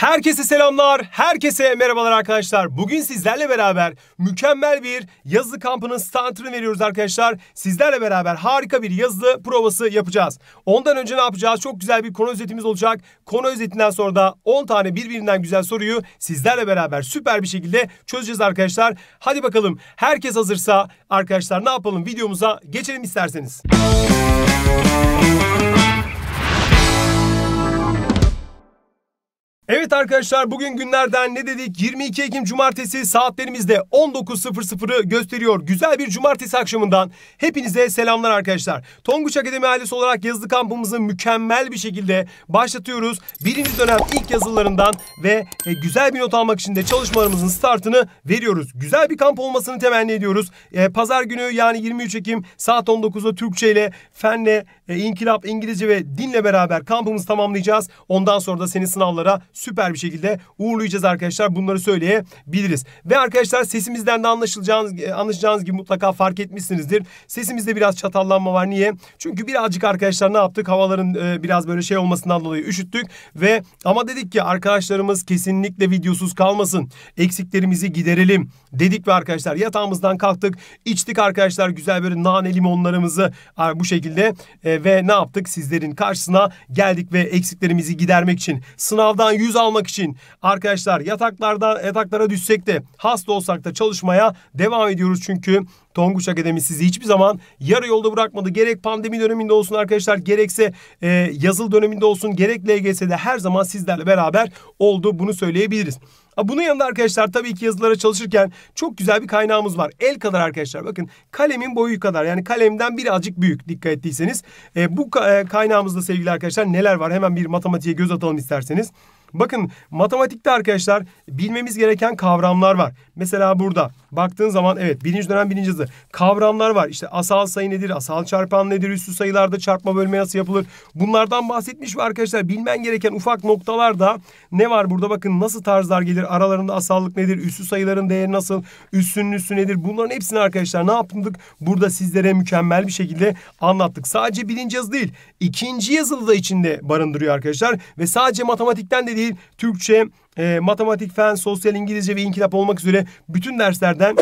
Herkese selamlar, herkese merhabalar arkadaşlar. Bugün sizlerle beraber mükemmel bir yazılı kampının startını veriyoruz arkadaşlar. Sizlerle beraber harika bir yazılı provası yapacağız. Ondan önce ne yapacağız? Çok güzel bir konu özetimiz olacak. Konu özetinden sonra da 10 tane birbirinden güzel soruyu sizlerle beraber süper bir şekilde çözeceğiz arkadaşlar. Hadi bakalım herkes hazırsa arkadaşlar ne yapalım videomuza geçelim isterseniz. Müzik Evet arkadaşlar bugün günlerden ne dedik? 22 Ekim Cumartesi saatlerimizde 19.00'ı gösteriyor. Güzel bir cumartesi akşamından hepinize selamlar arkadaşlar. Tonguç Akademi ailesi olarak yazılı kampımızı mükemmel bir şekilde başlatıyoruz. Birinci dönem ilk yazılarından ve e, güzel bir not almak için de çalışmalarımızın startını veriyoruz. Güzel bir kamp olmasını temenni ediyoruz. E, pazar günü yani 23 Ekim saat 19'da Türkçe ile fenle e, İnkılap, İngilizce ve dinle beraber kampımızı tamamlayacağız. Ondan sonra da seni sınavlara süper bir şekilde uğurlayacağız arkadaşlar. Bunları söyleyebiliriz. Ve arkadaşlar sesimizden de anlaşılacağınız, e, anlaşacağınız gibi mutlaka fark etmişsinizdir. Sesimizde biraz çatallanma var. Niye? Çünkü birazcık arkadaşlar ne yaptık? Havaların e, biraz böyle şey olmasından dolayı üşüttük ve ama dedik ki arkadaşlarımız kesinlikle videosuz kalmasın. Eksiklerimizi giderelim dedik ve arkadaşlar yatağımızdan kalktık. içtik arkadaşlar güzel böyle nane limonlarımızı bu şekilde e, ve ne yaptık? Sizlerin karşısına geldik ve eksiklerimizi gidermek için, sınavdan yüz almak için arkadaşlar yataklarda yataklara düşsek de hasta olsak da çalışmaya devam ediyoruz çünkü Tonguç Akademi sizi hiçbir zaman yarı yolda bırakmadı. Gerek pandemi döneminde olsun arkadaşlar gerekse e, yazılı döneminde olsun gerek LGS'de her zaman sizlerle beraber oldu bunu söyleyebiliriz. Ha bunun yanında arkadaşlar tabii ki yazılara çalışırken çok güzel bir kaynağımız var. El kadar arkadaşlar bakın kalemin boyu kadar yani kalemden birazcık büyük dikkat ettiyseniz. E, bu e, kaynağımızda sevgili arkadaşlar neler var hemen bir matematiğe göz atalım isterseniz. Bakın matematikte arkadaşlar bilmemiz gereken kavramlar var. Mesela burada Baktığın zaman evet birinci dönem birinci hızı. Kavramlar var. İşte asal sayı nedir? Asal çarpan nedir? Üstü sayılarda çarpma bölme nasıl yapılır? Bunlardan bahsetmiş ve arkadaşlar bilmen gereken ufak noktalar da ne var burada? Bakın nasıl tarzlar gelir? Aralarında asallık nedir? Üstü sayıların değeri nasıl? Üstünün üstü nedir? Bunların hepsini arkadaşlar ne yaptık? Burada sizlere mükemmel bir şekilde anlattık. Sadece birinci yazı değil. ikinci yazılı da içinde barındırıyor arkadaşlar. Ve sadece matematikten de değil. Türkçe, e, matematik, fen, sosyal, İngilizce ve inkılap olmak üzere bütün derslerden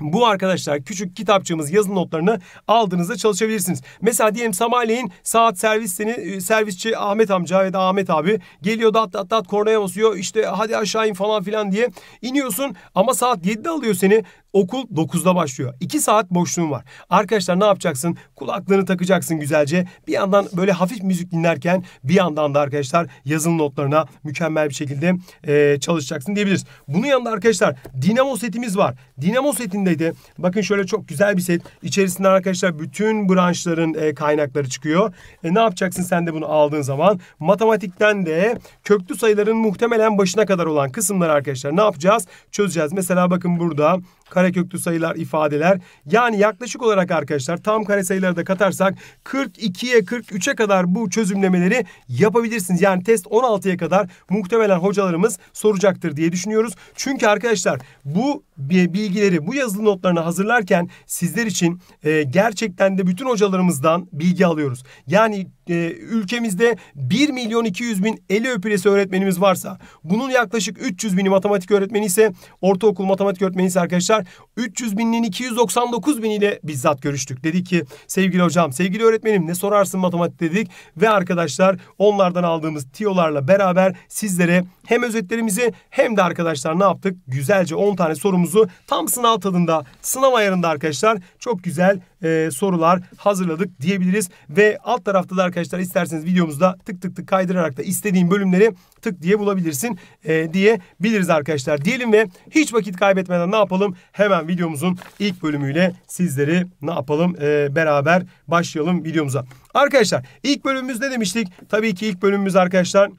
bu arkadaşlar küçük kitapçığımız yazılı notlarını aldığınızda çalışabilirsiniz. Mesela diyelim sabahleyin saat servis seni e, servisçi Ahmet amca ve Ahmet abi geliyor dat dat dat kornaya basıyor işte hadi aşağı in falan filan diye iniyorsun ama saat 7'de alıyor seni Okul 9'da başlıyor. 2 saat boşluğun var. Arkadaşlar ne yapacaksın? Kulaklarını takacaksın güzelce. Bir yandan böyle hafif müzik dinlerken bir yandan da arkadaşlar yazılı notlarına mükemmel bir şekilde e, çalışacaksın diyebiliriz. Bunun yanında arkadaşlar dinamo setimiz var. Dinamo setindeydi. Bakın şöyle çok güzel bir set. İçerisinden arkadaşlar bütün branşların e, kaynakları çıkıyor. E, ne yapacaksın sen de bunu aldığın zaman? Matematikten de köklü sayıların muhtemelen başına kadar olan kısımları arkadaşlar ne yapacağız? Çözeceğiz. Mesela bakın burada kareköklü sayılar, ifadeler. Yani yaklaşık olarak arkadaşlar tam kare sayıları da katarsak 42'ye 43'e kadar bu çözümlemeleri yapabilirsiniz. Yani test 16'ya kadar muhtemelen hocalarımız soracaktır diye düşünüyoruz. Çünkü arkadaşlar bu bilgileri bu yazılı notlarını hazırlarken sizler için e, gerçekten de bütün hocalarımızdan bilgi alıyoruz. Yani e, ülkemizde 1 milyon 200 bin eli öpülesi öğretmenimiz varsa bunun yaklaşık 300 bini matematik öğretmeni ise ortaokul matematik öğretmeni ise arkadaşlar 300 binin 299 bin ile bizzat görüştük. dedi ki sevgili hocam sevgili öğretmenim ne sorarsın matematik dedik ve arkadaşlar onlardan aldığımız tiyolarla beraber sizlere hem özetlerimizi hem de arkadaşlar ne yaptık güzelce 10 tane sorumuzu tam sınav tadında sınav ayarında arkadaşlar çok güzel e, sorular hazırladık diyebiliriz. Ve alt tarafta da arkadaşlar isterseniz videomuzda tık tık tık kaydırarak da istediğin bölümleri tık diye bulabilirsin e, diye biliriz arkadaşlar. Diyelim ve hiç vakit kaybetmeden ne yapalım? Hemen videomuzun ilk bölümüyle sizleri ne yapalım? E, beraber başlayalım videomuza. Arkadaşlar ilk bölümümüz ne demiştik? Tabii ki ilk bölümümüz arkadaşlar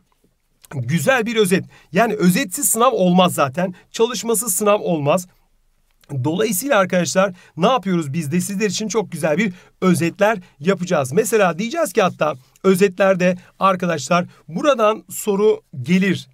güzel bir özet. Yani özetsiz sınav olmaz zaten. çalışması sınav olmaz. Dolayısıyla arkadaşlar ne yapıyoruz biz de sizler için çok güzel bir özetler yapacağız. Mesela diyeceğiz ki hatta özetlerde arkadaşlar buradan soru gelir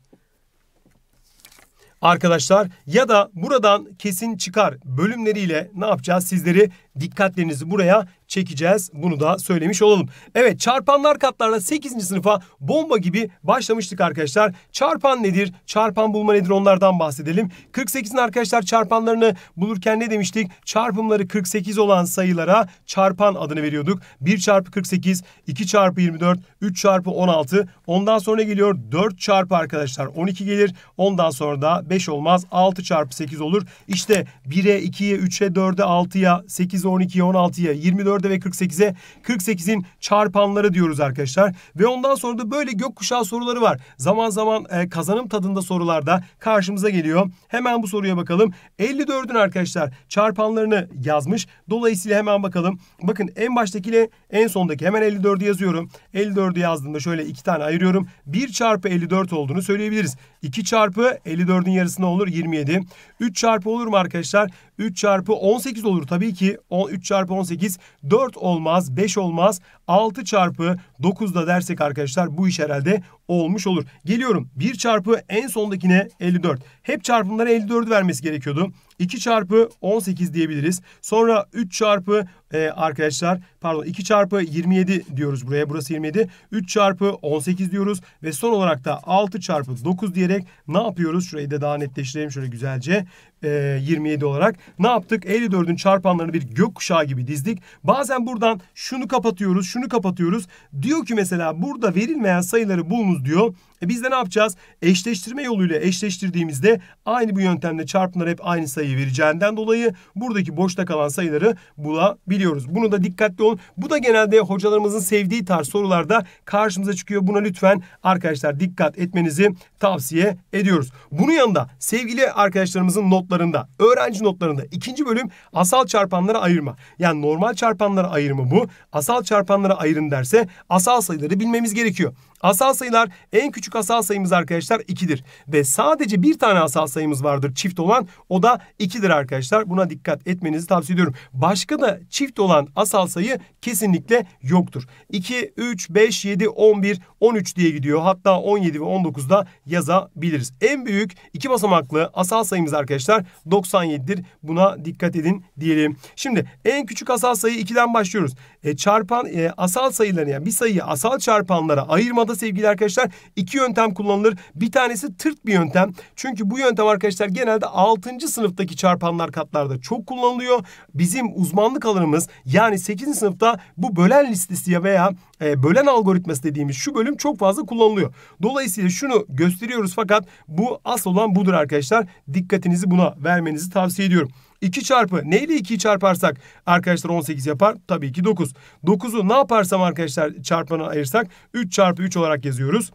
arkadaşlar ya da buradan kesin çıkar bölümleriyle ne yapacağız sizleri dikkatlerinizi buraya çekeceğiz. Bunu da söylemiş olalım. Evet çarpanlar katlarla 8. sınıfa bomba gibi başlamıştık arkadaşlar. Çarpan nedir? Çarpan bulma nedir? Onlardan bahsedelim. 48'in arkadaşlar çarpanlarını bulurken ne demiştik? Çarpımları 48 olan sayılara çarpan adını veriyorduk. 1 çarpı 48, 2 çarpı 24, 3 çarpı 16. Ondan sonra geliyor 4 çarpı arkadaşlar 12 gelir. Ondan sonra da 5 olmaz. 6 çarpı 8 olur. İşte 1'e, 2'ye, 3'e, 4'e, 6'ya, 8'e 12'ye, 16'ya, 24'e ve 48'e 48'in çarpanları diyoruz arkadaşlar. Ve ondan sonra da böyle gökkuşağı soruları var. Zaman zaman e, kazanım tadında sorularda karşımıza geliyor. Hemen bu soruya bakalım. 54'ün arkadaşlar çarpanlarını yazmış. Dolayısıyla hemen bakalım. Bakın en baştakiyle en sondaki hemen 54'ü yazıyorum. 54'ü yazdığımda şöyle iki tane ayırıyorum. 1 çarpı 54 olduğunu söyleyebiliriz. 2 çarpı 54'ün yarısına olur 27. 3 çarpı olur mu arkadaşlar? 3 çarpı 18 olur tabii ki. 3 çarpı 18 4 olmaz 5 olmaz. 6 çarpı 9 da dersek arkadaşlar bu iş herhalde olmuş olur. Geliyorum 1 çarpı en sondakine 54. Hep çarpımlara 54'ü vermesi gerekiyordu. 2 çarpı 18 diyebiliriz. Sonra 3 çarpı e, arkadaşlar pardon 2 çarpı 27 diyoruz buraya. Burası 27. 3 çarpı 18 diyoruz. Ve son olarak da 6 çarpı 9 diyerek ne yapıyoruz? Şurayı da daha netleştirelim şöyle güzelce. 27 ee, olarak. Ne yaptık? 54'ün çarpanlarını bir gökkuşağı gibi dizdik. Bazen buradan şunu kapatıyoruz, şunu kapatıyoruz. Diyor ki mesela burada verilmeyen sayıları bulunuz diyor. E biz de ne yapacağız? Eşleştirme yoluyla eşleştirdiğimizde aynı bu yöntemle çarpımlar hep aynı sayıyı vereceğinden dolayı buradaki boşta kalan sayıları bulabiliyoruz. Bunu da dikkatli olun. Bu da genelde hocalarımızın sevdiği tarz sorularda karşımıza çıkıyor. Buna lütfen arkadaşlar dikkat etmenizi tavsiye ediyoruz. Bunun yanında sevgili arkadaşlarımızın notlarında, öğrenci notlarında ikinci bölüm asal çarpanlara ayırma. Yani normal çarpanlara ayırma bu. Asal çarpanlara ayırın derse asal sayıları bilmemiz gerekiyor. Asal sayılar en küçük asal sayımız arkadaşlar 2'dir. Ve sadece bir tane asal sayımız vardır çift olan o da 2'dir arkadaşlar. Buna dikkat etmenizi tavsiye ediyorum. Başka da çift olan asal sayı kesinlikle yoktur. 2, 3, 5, 7, 11, 13 diye gidiyor. Hatta 17 ve 19 da yazabiliriz. En büyük iki basamaklı asal sayımız arkadaşlar 97'dir. Buna dikkat edin diyelim. Şimdi en küçük asal sayı 2'den başlıyoruz e, çarpan e, asal sayılarını yani bir sayıyı asal çarpanlara ayırmada sevgili arkadaşlar iki yöntem kullanılır. Bir tanesi tırt bir yöntem. Çünkü bu yöntem arkadaşlar genelde 6. sınıftaki çarpanlar katlarda çok kullanılıyor. Bizim uzmanlık alanımız yani 8. sınıfta bu bölen listesi ya veya e, bölen algoritması dediğimiz şu bölüm çok fazla kullanılıyor. Dolayısıyla şunu gösteriyoruz fakat bu asıl olan budur arkadaşlar. Dikkatinizi buna vermenizi tavsiye ediyorum. 2 çarpı neyle 2'yi çarparsak arkadaşlar 18 yapar? Tabii ki 9. 9'u ne yaparsam arkadaşlar çarpana ayırsak 3 çarpı 3 olarak yazıyoruz.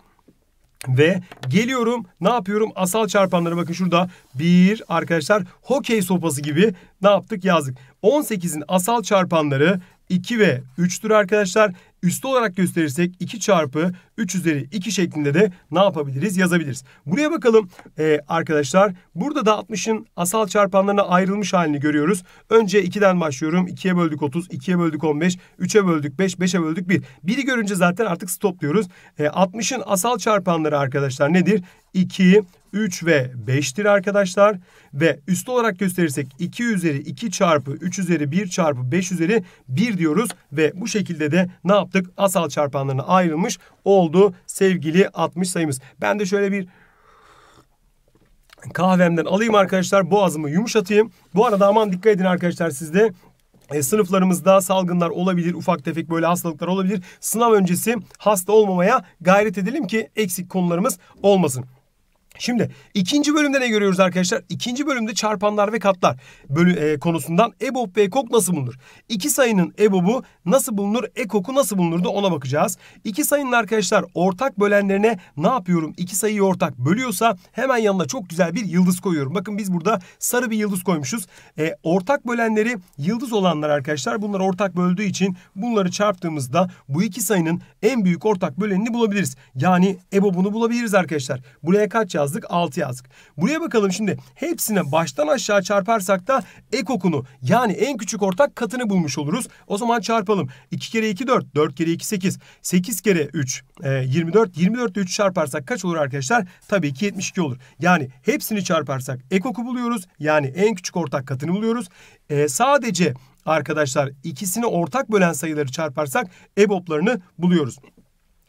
Ve geliyorum ne yapıyorum? Asal çarpanları bakın şurada bir arkadaşlar hokey sopası gibi ne yaptık yazdık. 18'in asal çarpanları 2 ve 3'tür arkadaşlar üstü olarak gösterirsek 2 çarpı 3 üzeri 2 şeklinde de ne yapabiliriz yazabiliriz. Buraya bakalım e, arkadaşlar. Burada da 60'ın asal çarpanlarına ayrılmış halini görüyoruz. Önce 2'den başlıyorum. 2'ye böldük 30, 2'ye böldük 15, 3'e böldük 5, 5'e böldük 1. 1'i görünce zaten artık stopluyoruz. E, 60'ın asal çarpanları arkadaşlar nedir? 2, 3 ve 5'tir arkadaşlar. Ve üst olarak gösterirsek 2 üzeri 2 çarpı 3 üzeri 1 çarpı 5 üzeri 1 diyoruz. Ve bu şekilde de ne yaptık? Asal çarpanlarına ayrılmış oldu sevgili 60 sayımız. Ben de şöyle bir kahvemden alayım arkadaşlar. Boğazımı yumuşatayım. Bu arada aman dikkat edin arkadaşlar sizde. E, sınıflarımızda salgınlar olabilir, ufak tefek böyle hastalıklar olabilir. Sınav öncesi hasta olmamaya gayret edelim ki eksik konularımız olmasın. Şimdi ikinci bölümde ne görüyoruz arkadaşlar? İkinci bölümde çarpanlar ve katlar bölü, e, konusundan EBOB ve EKOK nasıl bulunur? İki sayının EBOB'u nasıl bulunur? EKOK'u nasıl bulunur da ona bakacağız. İki sayının arkadaşlar ortak bölenlerine ne yapıyorum? İki sayıyı ortak bölüyorsa hemen yanına çok güzel bir yıldız koyuyorum. Bakın biz burada sarı bir yıldız koymuşuz. E, ortak bölenleri yıldız olanlar arkadaşlar. Bunlar ortak böldüğü için bunları çarptığımızda bu iki sayının en büyük ortak bölenini bulabiliriz. Yani EBOB'unu bulabiliriz arkadaşlar. Buraya kaç yaz? yazdık, 6 yazdık. Buraya bakalım şimdi hepsine baştan aşağı çarparsak da ek okunu yani en küçük ortak katını bulmuş oluruz. O zaman çarpalım. 2 kere 2 4, 4 kere 2 8, 8 kere 3 e, 24, 24 3 çarparsak kaç olur arkadaşlar? Tabii ki 72 olur. Yani hepsini çarparsak ek oku buluyoruz. Yani en küçük ortak katını buluyoruz. E, sadece arkadaşlar ikisini ortak bölen sayıları çarparsak EBOB'larını buluyoruz.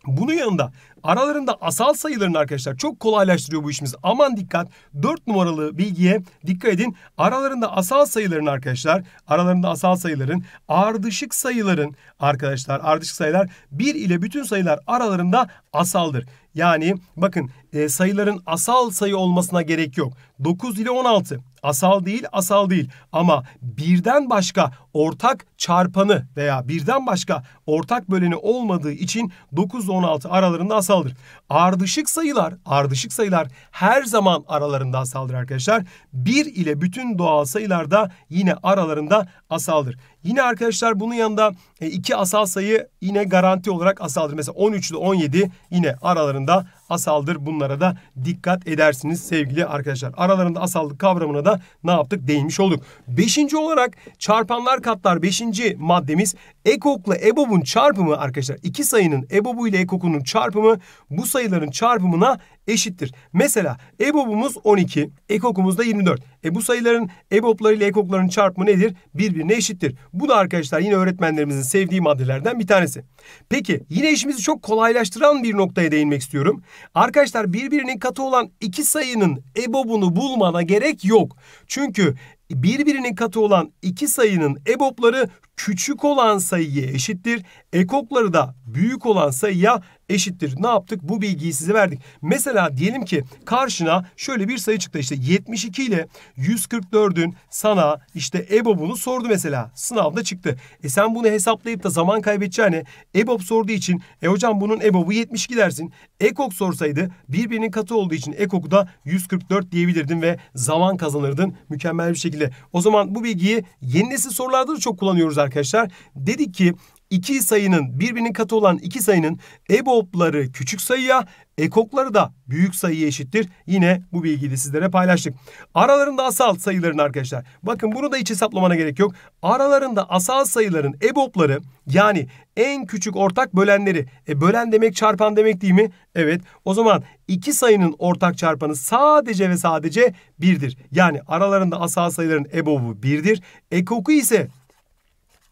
Bunun yanında Aralarında asal sayıların arkadaşlar çok kolaylaştırıyor bu işimiz. Aman dikkat 4 numaralı bilgiye dikkat edin. Aralarında asal sayıların arkadaşlar aralarında asal sayıların ardışık sayıların arkadaşlar ardışık sayılar 1 ile bütün sayılar aralarında asaldır. Yani bakın e, sayıların asal sayı olmasına gerek yok. 9 ile 16 asal değil asal değil ama birden başka ortak çarpanı veya birden başka ortak böleni olmadığı için 9 ile 16 aralarında asal saldır. Ardışık sayılar, ardışık sayılar her zaman aralarında asaldır arkadaşlar. 1 ile bütün doğal sayılar da yine aralarında asaldır. Yine arkadaşlar bunun yanında e, iki asal sayı yine garanti olarak asaldır. Mesela 13 ile 17 yine aralarında asaldır. Bunlara da dikkat edersiniz sevgili arkadaşlar. Aralarında asallık kavramına da ne yaptık? Değinmiş olduk. Beşinci olarak çarpanlar katlar beşinci maddemiz ekokla ebobun çarpımı arkadaşlar. iki sayının ebobu ile ekokunun çarpımı bu sayıların çarpımına eşittir. Mesela EBOB'umuz 12, EKOK'umuz da 24. E bu sayıların EBOB'ları ile EKOK'ların çarpımı nedir? Birbirine eşittir. Bu da arkadaşlar yine öğretmenlerimizin sevdiği maddelerden bir tanesi. Peki yine işimizi çok kolaylaştıran bir noktaya değinmek istiyorum. Arkadaşlar birbirinin katı olan iki sayının EBOB'unu bulmana gerek yok. Çünkü birbirinin katı olan iki sayının EBOB'ları küçük olan sayıya eşittir. Ekokları da büyük olan sayıya eşittir. Ne yaptık? Bu bilgiyi size verdik. Mesela diyelim ki karşına şöyle bir sayı çıktı. İşte 72 ile 144'ün sana işte EBOB'unu sordu mesela. Sınavda çıktı. E sen bunu hesaplayıp da zaman kaybedeceğine EBOB sorduğu için e hocam bunun EBOB'u 72 dersin. EKOK sorsaydı birbirinin katı olduğu için EKOK'u da 144 diyebilirdin ve zaman kazanırdın mükemmel bir şekilde. O zaman bu bilgiyi yeni nesil sorularda da çok kullanıyoruz arkadaşlar. Dedik ki iki sayının birbirinin katı olan iki sayının EBOB'ları küçük sayıya, ekokları da büyük sayıya eşittir. Yine bu bilgiyi de sizlere paylaştık. Aralarında asal sayıların arkadaşlar. Bakın bunu da hiç hesaplamana gerek yok. Aralarında asal sayıların EBOB'ları yani en küçük ortak bölenleri. E bölen demek çarpan demek değil mi? Evet. O zaman iki sayının ortak çarpanı sadece ve sadece birdir. Yani aralarında asal sayıların EBOB'u birdir. Ekoku ise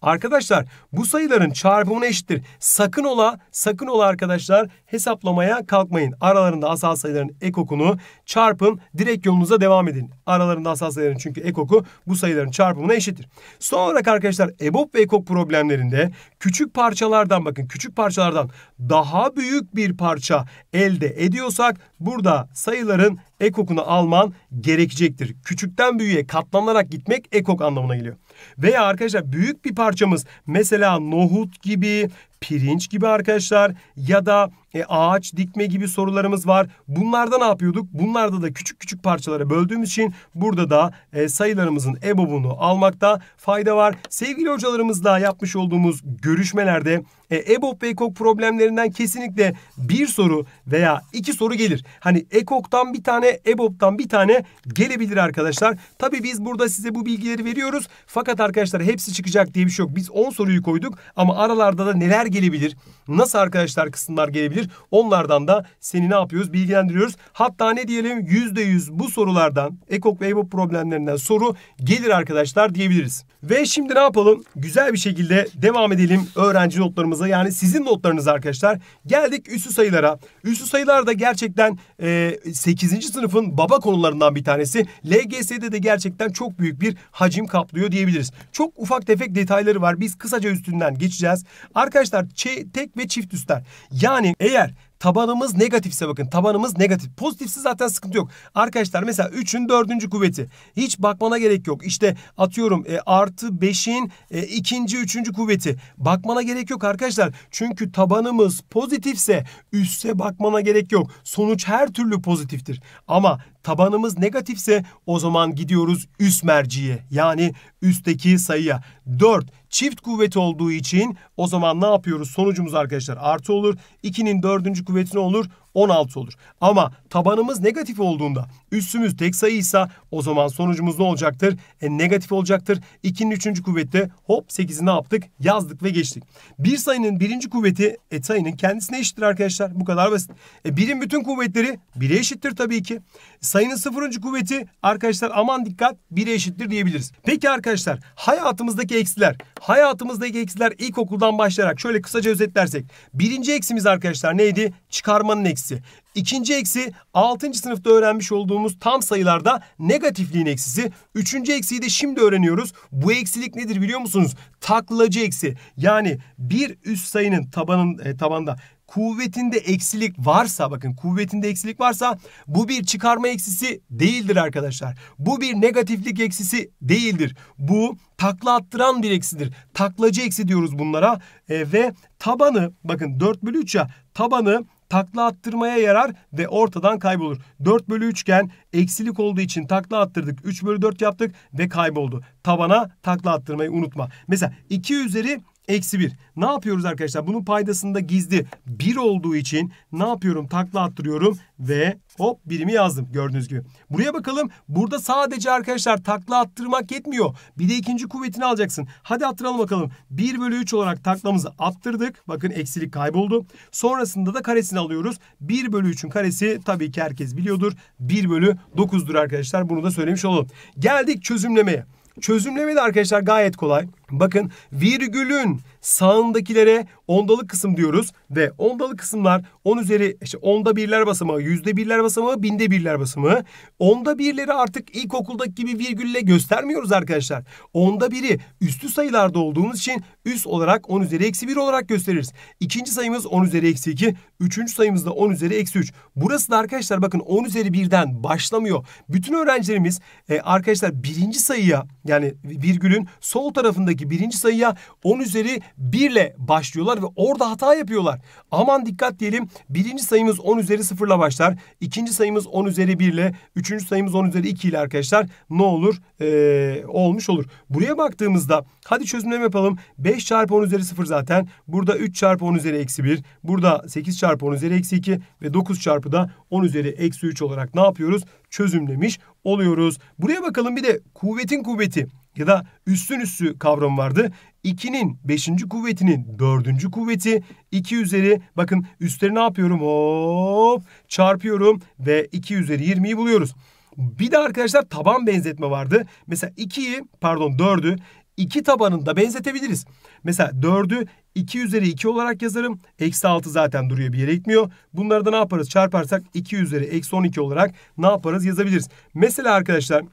Arkadaşlar bu sayıların çarpımına eşittir. Sakın ola, sakın ola arkadaşlar hesaplamaya kalkmayın. Aralarında asal sayıların ekokunu çarpın, direkt yolunuza devam edin. Aralarında asal sayıların çünkü ekoku bu sayıların çarpımına eşittir. Son olarak arkadaşlar EBOB ve ekok problemlerinde küçük parçalardan bakın küçük parçalardan daha büyük bir parça elde ediyorsak burada sayıların ekokunu alman gerekecektir. Küçükten büyüğe katlanarak gitmek ekok anlamına geliyor. Veya arkadaşlar büyük bir parçamız mesela nohut gibi, pirinç gibi arkadaşlar ya da e, ağaç dikme gibi sorularımız var. Bunlarda ne yapıyorduk? Bunlarda da küçük küçük parçalara böldüğümüz için burada da e, sayılarımızın EBOB'unu almakta fayda var. Sevgili hocalarımızla yapmış olduğumuz görüşmelerde e, EBOB ve EKOK problemlerinden kesinlikle bir soru veya iki soru gelir. Hani EKOK'tan bir tane, EBOB'dan bir tane gelebilir arkadaşlar. Tabi biz burada size bu bilgileri veriyoruz. Fakat arkadaşlar hepsi çıkacak diye bir şey yok. Biz 10 soruyu koyduk ama aralarda da neler gelebilir? nasıl arkadaşlar kısımlar gelebilir? Onlardan da seni ne yapıyoruz? Bilgilendiriyoruz. Hatta ne diyelim %100 bu sorulardan ekok ve EBOB problemlerinden soru gelir arkadaşlar diyebiliriz. Ve şimdi ne yapalım? Güzel bir şekilde devam edelim öğrenci notlarımıza. Yani sizin notlarınız arkadaşlar. Geldik üstü sayılara. Üstü sayılar da gerçekten e, 8. sınıfın baba konularından bir tanesi. LGS'de de gerçekten çok büyük bir hacim kaplıyor diyebiliriz. Çok ufak tefek detayları var. Biz kısaca üstünden geçeceğiz. Arkadaşlar tek ve çift üstler. Yani eğer tabanımız negatifse bakın tabanımız negatif. Pozitifse zaten sıkıntı yok. Arkadaşlar mesela 3'ün 4. kuvveti. Hiç bakmana gerek yok. İşte atıyorum e, artı 5'in e, ikinci üçüncü kuvveti. Bakmana gerek yok arkadaşlar. Çünkü tabanımız pozitifse üste bakmana gerek yok. Sonuç her türlü pozitiftir. Ama tabanımız negatifse o zaman gidiyoruz üst merciye yani üstteki sayıya. 4 çift kuvvet olduğu için o zaman ne yapıyoruz? Sonucumuz arkadaşlar artı olur. 2'nin dördüncü kuvveti ne olur? 16 olur. Ama tabanımız negatif olduğunda üssümüz tek sayıysa, o zaman sonucumuz ne olacaktır? E, negatif olacaktır. 2'nin 3. kuvvette hop 8'i ne yaptık? Yazdık ve geçtik. Bir sayının birinci kuvveti e, sayının kendisine eşittir arkadaşlar. Bu kadar basit. E, birin bütün kuvvetleri 1'e eşittir tabii ki. Sayının sıfırıncı kuvveti arkadaşlar aman dikkat 1'e eşittir diyebiliriz. Peki arkadaşlar hayatımızdaki eksiler. Hayatımızdaki eksiler ilkokuldan başlayarak şöyle kısaca özetlersek. Birinci eksimiz arkadaşlar neydi? Çıkarmanın eksi eksisi. İkinci eksi 6. sınıfta öğrenmiş olduğumuz tam sayılarda negatifliğin eksisi. Üçüncü eksiyi de şimdi öğreniyoruz. Bu eksilik nedir biliyor musunuz? Taklacı eksi. Yani bir üst sayının tabanın e, tabanda kuvvetinde eksilik varsa bakın kuvvetinde eksilik varsa bu bir çıkarma eksisi değildir arkadaşlar. Bu bir negatiflik eksisi değildir. Bu takla attıran bir eksidir. Taklacı eksi diyoruz bunlara e, ve tabanı bakın 4 bölü 3 ya tabanı takla attırmaya yarar ve ortadan kaybolur. 4 bölü 3 iken eksilik olduğu için takla attırdık. 3 bölü 4 yaptık ve kayboldu. Tabana takla attırmayı unutma. Mesela 2 üzeri eksi 1. Ne yapıyoruz arkadaşlar? Bunun paydasında gizli 1 olduğu için ne yapıyorum? Takla attırıyorum ve hop birimi yazdım gördüğünüz gibi. Buraya bakalım. Burada sadece arkadaşlar takla attırmak yetmiyor. Bir de ikinci kuvvetini alacaksın. Hadi attıralım bakalım. 1 bölü 3 olarak taklamızı attırdık. Bakın eksilik kayboldu. Sonrasında da karesini alıyoruz. 1 bölü 3'ün karesi tabii ki herkes biliyordur. 1 bölü 9'dur arkadaşlar. Bunu da söylemiş olalım. Geldik çözümlemeye. Çözümleme de arkadaşlar gayet kolay. Bakın virgülün sağındakilere ondalık kısım diyoruz ve ondalık kısımlar 10 üzeri işte onda birler basamağı, yüzde birler basamağı, binde birler basamağı. Onda birleri artık ilkokuldaki gibi virgülle göstermiyoruz arkadaşlar. Onda biri üstü sayılarda olduğumuz için üst olarak 10 üzeri eksi 1 olarak gösteririz. İkinci sayımız 10 üzeri eksi 2. Üçüncü sayımız da 10 üzeri eksi 3. Burası da arkadaşlar bakın 10 üzeri birden başlamıyor. Bütün öğrencilerimiz e, arkadaşlar birinci sayıya yani virgülün sol tarafındaki sayfasındaki birinci sayıya 10 üzeri 1 ile başlıyorlar ve orada hata yapıyorlar. Aman dikkat diyelim. Birinci sayımız 10 üzeri 0 ile başlar. ikinci sayımız 10 üzeri 1 ile. Üçüncü sayımız 10 üzeri 2 ile arkadaşlar ne olur? Ee, olmuş olur. Buraya baktığımızda hadi çözümleme yapalım. 5 çarpı 10 üzeri 0 zaten. Burada 3 çarpı 10 üzeri eksi 1. Burada 8 çarpı 10 üzeri eksi 2 ve 9 çarpı da 10 üzeri eksi 3 olarak ne yapıyoruz? Çözümlemiş oluyoruz. Buraya bakalım bir de kuvvetin kuvveti ya da üstün üstü kavramı vardı. 2'nin 5. kuvvetinin 4. kuvveti 2 üzeri bakın üstleri ne yapıyorum hop çarpıyorum ve 2 üzeri 20'yi buluyoruz. Bir de arkadaşlar taban benzetme vardı. Mesela 2'yi pardon 4'ü 2 tabanında benzetebiliriz. Mesela 4'ü 2 üzeri 2 olarak yazarım. Eksi 6 zaten duruyor bir yere gitmiyor. Bunları da ne yaparız çarparsak 2 üzeri eksi 12 olarak ne yaparız yazabiliriz. Mesela arkadaşlar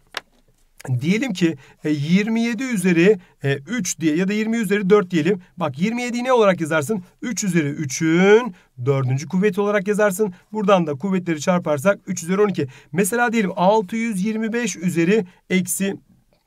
diyelim ki 27 e, üzeri 3 e, diye ya da 20 üzeri 4 diyelim. Bak 27'yi ne olarak yazarsın? 3 üzeri 3'ün 4. kuvveti olarak yazarsın. Buradan da kuvvetleri çarparsak 3 üzeri 12. Mesela diyelim 625 üzeri eksi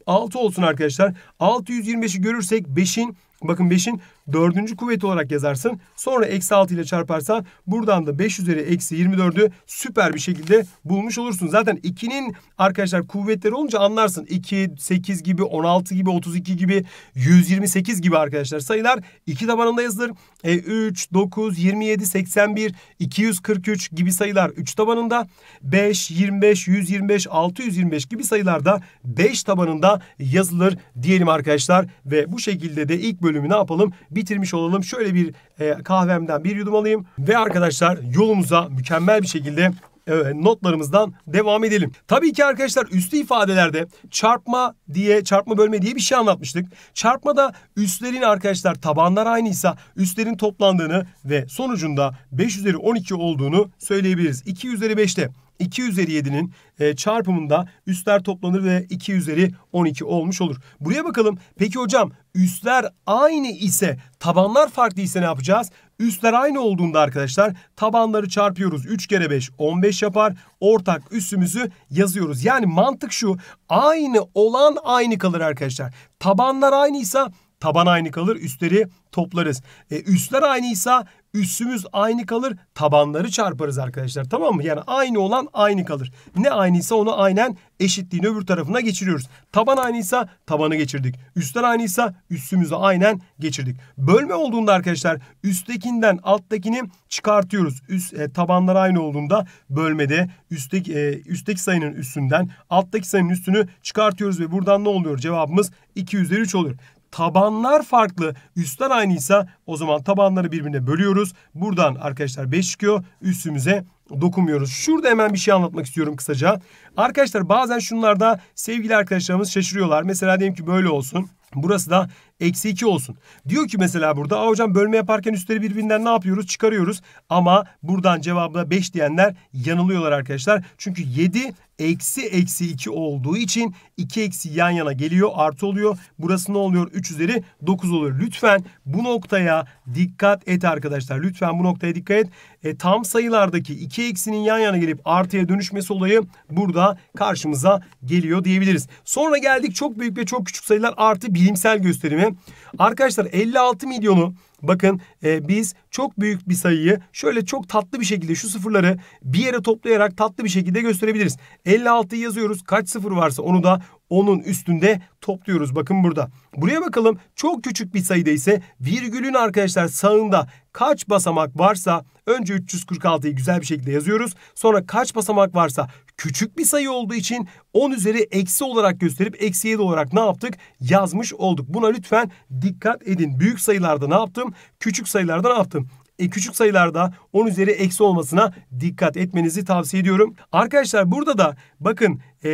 6 olsun arkadaşlar. 625'i görürsek 5'in Bakın 5'in dördüncü kuvvet olarak yazarsın. Sonra eksi 6 ile çarparsan buradan da 5 üzeri eksi 24'ü süper bir şekilde bulmuş olursun. Zaten 2'nin arkadaşlar kuvvetleri olunca anlarsın. 2, 8 gibi, 16 gibi, 32 gibi, 128 gibi arkadaşlar sayılar 2 tabanında yazılır. E, 3, 9, 27, 81, 243 gibi sayılar 3 tabanında. 5, 25, 125, 625 gibi sayılar da 5 tabanında yazılır diyelim arkadaşlar. Ve bu şekilde de ilk bölümü ne yapalım? bitirmiş olalım. Şöyle bir e, kahvemden bir yudum alayım ve arkadaşlar yolumuza mükemmel bir şekilde Evet, notlarımızdan devam edelim. Tabii ki arkadaşlar üslü ifadelerde çarpma diye çarpma bölme diye bir şey anlatmıştık. Çarpmada üstlerin arkadaşlar tabanlar aynıysa üstlerin toplandığını ve sonucunda 5 üzeri 12 olduğunu söyleyebiliriz. 2 üzeri 5'te 2 üzeri 7'nin e, çarpımında üstler toplanır ve 2 üzeri 12 olmuş olur. Buraya bakalım. Peki hocam üstler aynı ise tabanlar farklı ise ne yapacağız? Üstler aynı olduğunda arkadaşlar tabanları çarpıyoruz. 3 kere 5 15 yapar. Ortak üssümüzü yazıyoruz. Yani mantık şu. Aynı olan aynı kalır arkadaşlar. Tabanlar aynıysa taban aynı kalır. Üstleri toplarız. E, üstler aynıysa üstümüz aynı kalır. Tabanları çarparız arkadaşlar. Tamam mı? Yani aynı olan aynı kalır. Ne aynıysa onu aynen eşitliğin öbür tarafına geçiriyoruz. Taban aynıysa tabanı geçirdik. Üstler aynıysa üstümüzü aynen geçirdik. Bölme olduğunda arkadaşlar üsttekinden alttakini çıkartıyoruz. Üst e, tabanlar aynı olduğunda bölmede üstteki e, üstteki sayının üstünden alttaki sayının üstünü çıkartıyoruz ve buradan ne oluyor? Cevabımız 2 üzeri 3 oluyor tabanlar farklı. Üstten aynıysa o zaman tabanları birbirine bölüyoruz. Buradan arkadaşlar 5 çıkıyor. Üstümüze dokunmuyoruz. Şurada hemen bir şey anlatmak istiyorum kısaca. Arkadaşlar bazen şunlarda sevgili arkadaşlarımız şaşırıyorlar. Mesela diyelim ki böyle olsun. Burası da eksi 2 olsun. Diyor ki mesela burada Aa hocam bölme yaparken üstleri birbirinden ne yapıyoruz? Çıkarıyoruz. Ama buradan cevabına 5 diyenler yanılıyorlar arkadaşlar. Çünkü 7 eksi eksi 2 olduğu için 2 eksi yan yana geliyor artı oluyor. Burası ne oluyor? 3 üzeri 9 oluyor. Lütfen bu noktaya dikkat et arkadaşlar. Lütfen bu noktaya dikkat et. E, tam sayılardaki 2 eksinin yan yana gelip artıya dönüşmesi olayı burada karşımıza geliyor diyebiliriz. Sonra geldik çok büyük ve çok küçük sayılar artı bilimsel gösterimi. Arkadaşlar 56 milyonu Bakın e, biz çok büyük bir sayıyı şöyle çok tatlı bir şekilde şu sıfırları bir yere toplayarak tatlı bir şekilde gösterebiliriz. 56'yı yazıyoruz. Kaç sıfır varsa onu da onun üstünde topluyoruz. Bakın burada. Buraya bakalım. Çok küçük bir sayıda ise virgülün arkadaşlar sağında kaç basamak varsa önce 346'yı güzel bir şekilde yazıyoruz. Sonra kaç basamak varsa küçük bir sayı olduğu için 10 üzeri eksi olarak gösterip eksi 7 olarak ne yaptık? Yazmış olduk. Buna lütfen dikkat edin. Büyük sayılarda ne yaptım? Küçük sayılarda ne yaptım? E, küçük sayılarda 10 üzeri eksi olmasına dikkat etmenizi tavsiye ediyorum. Arkadaşlar burada da bakın e,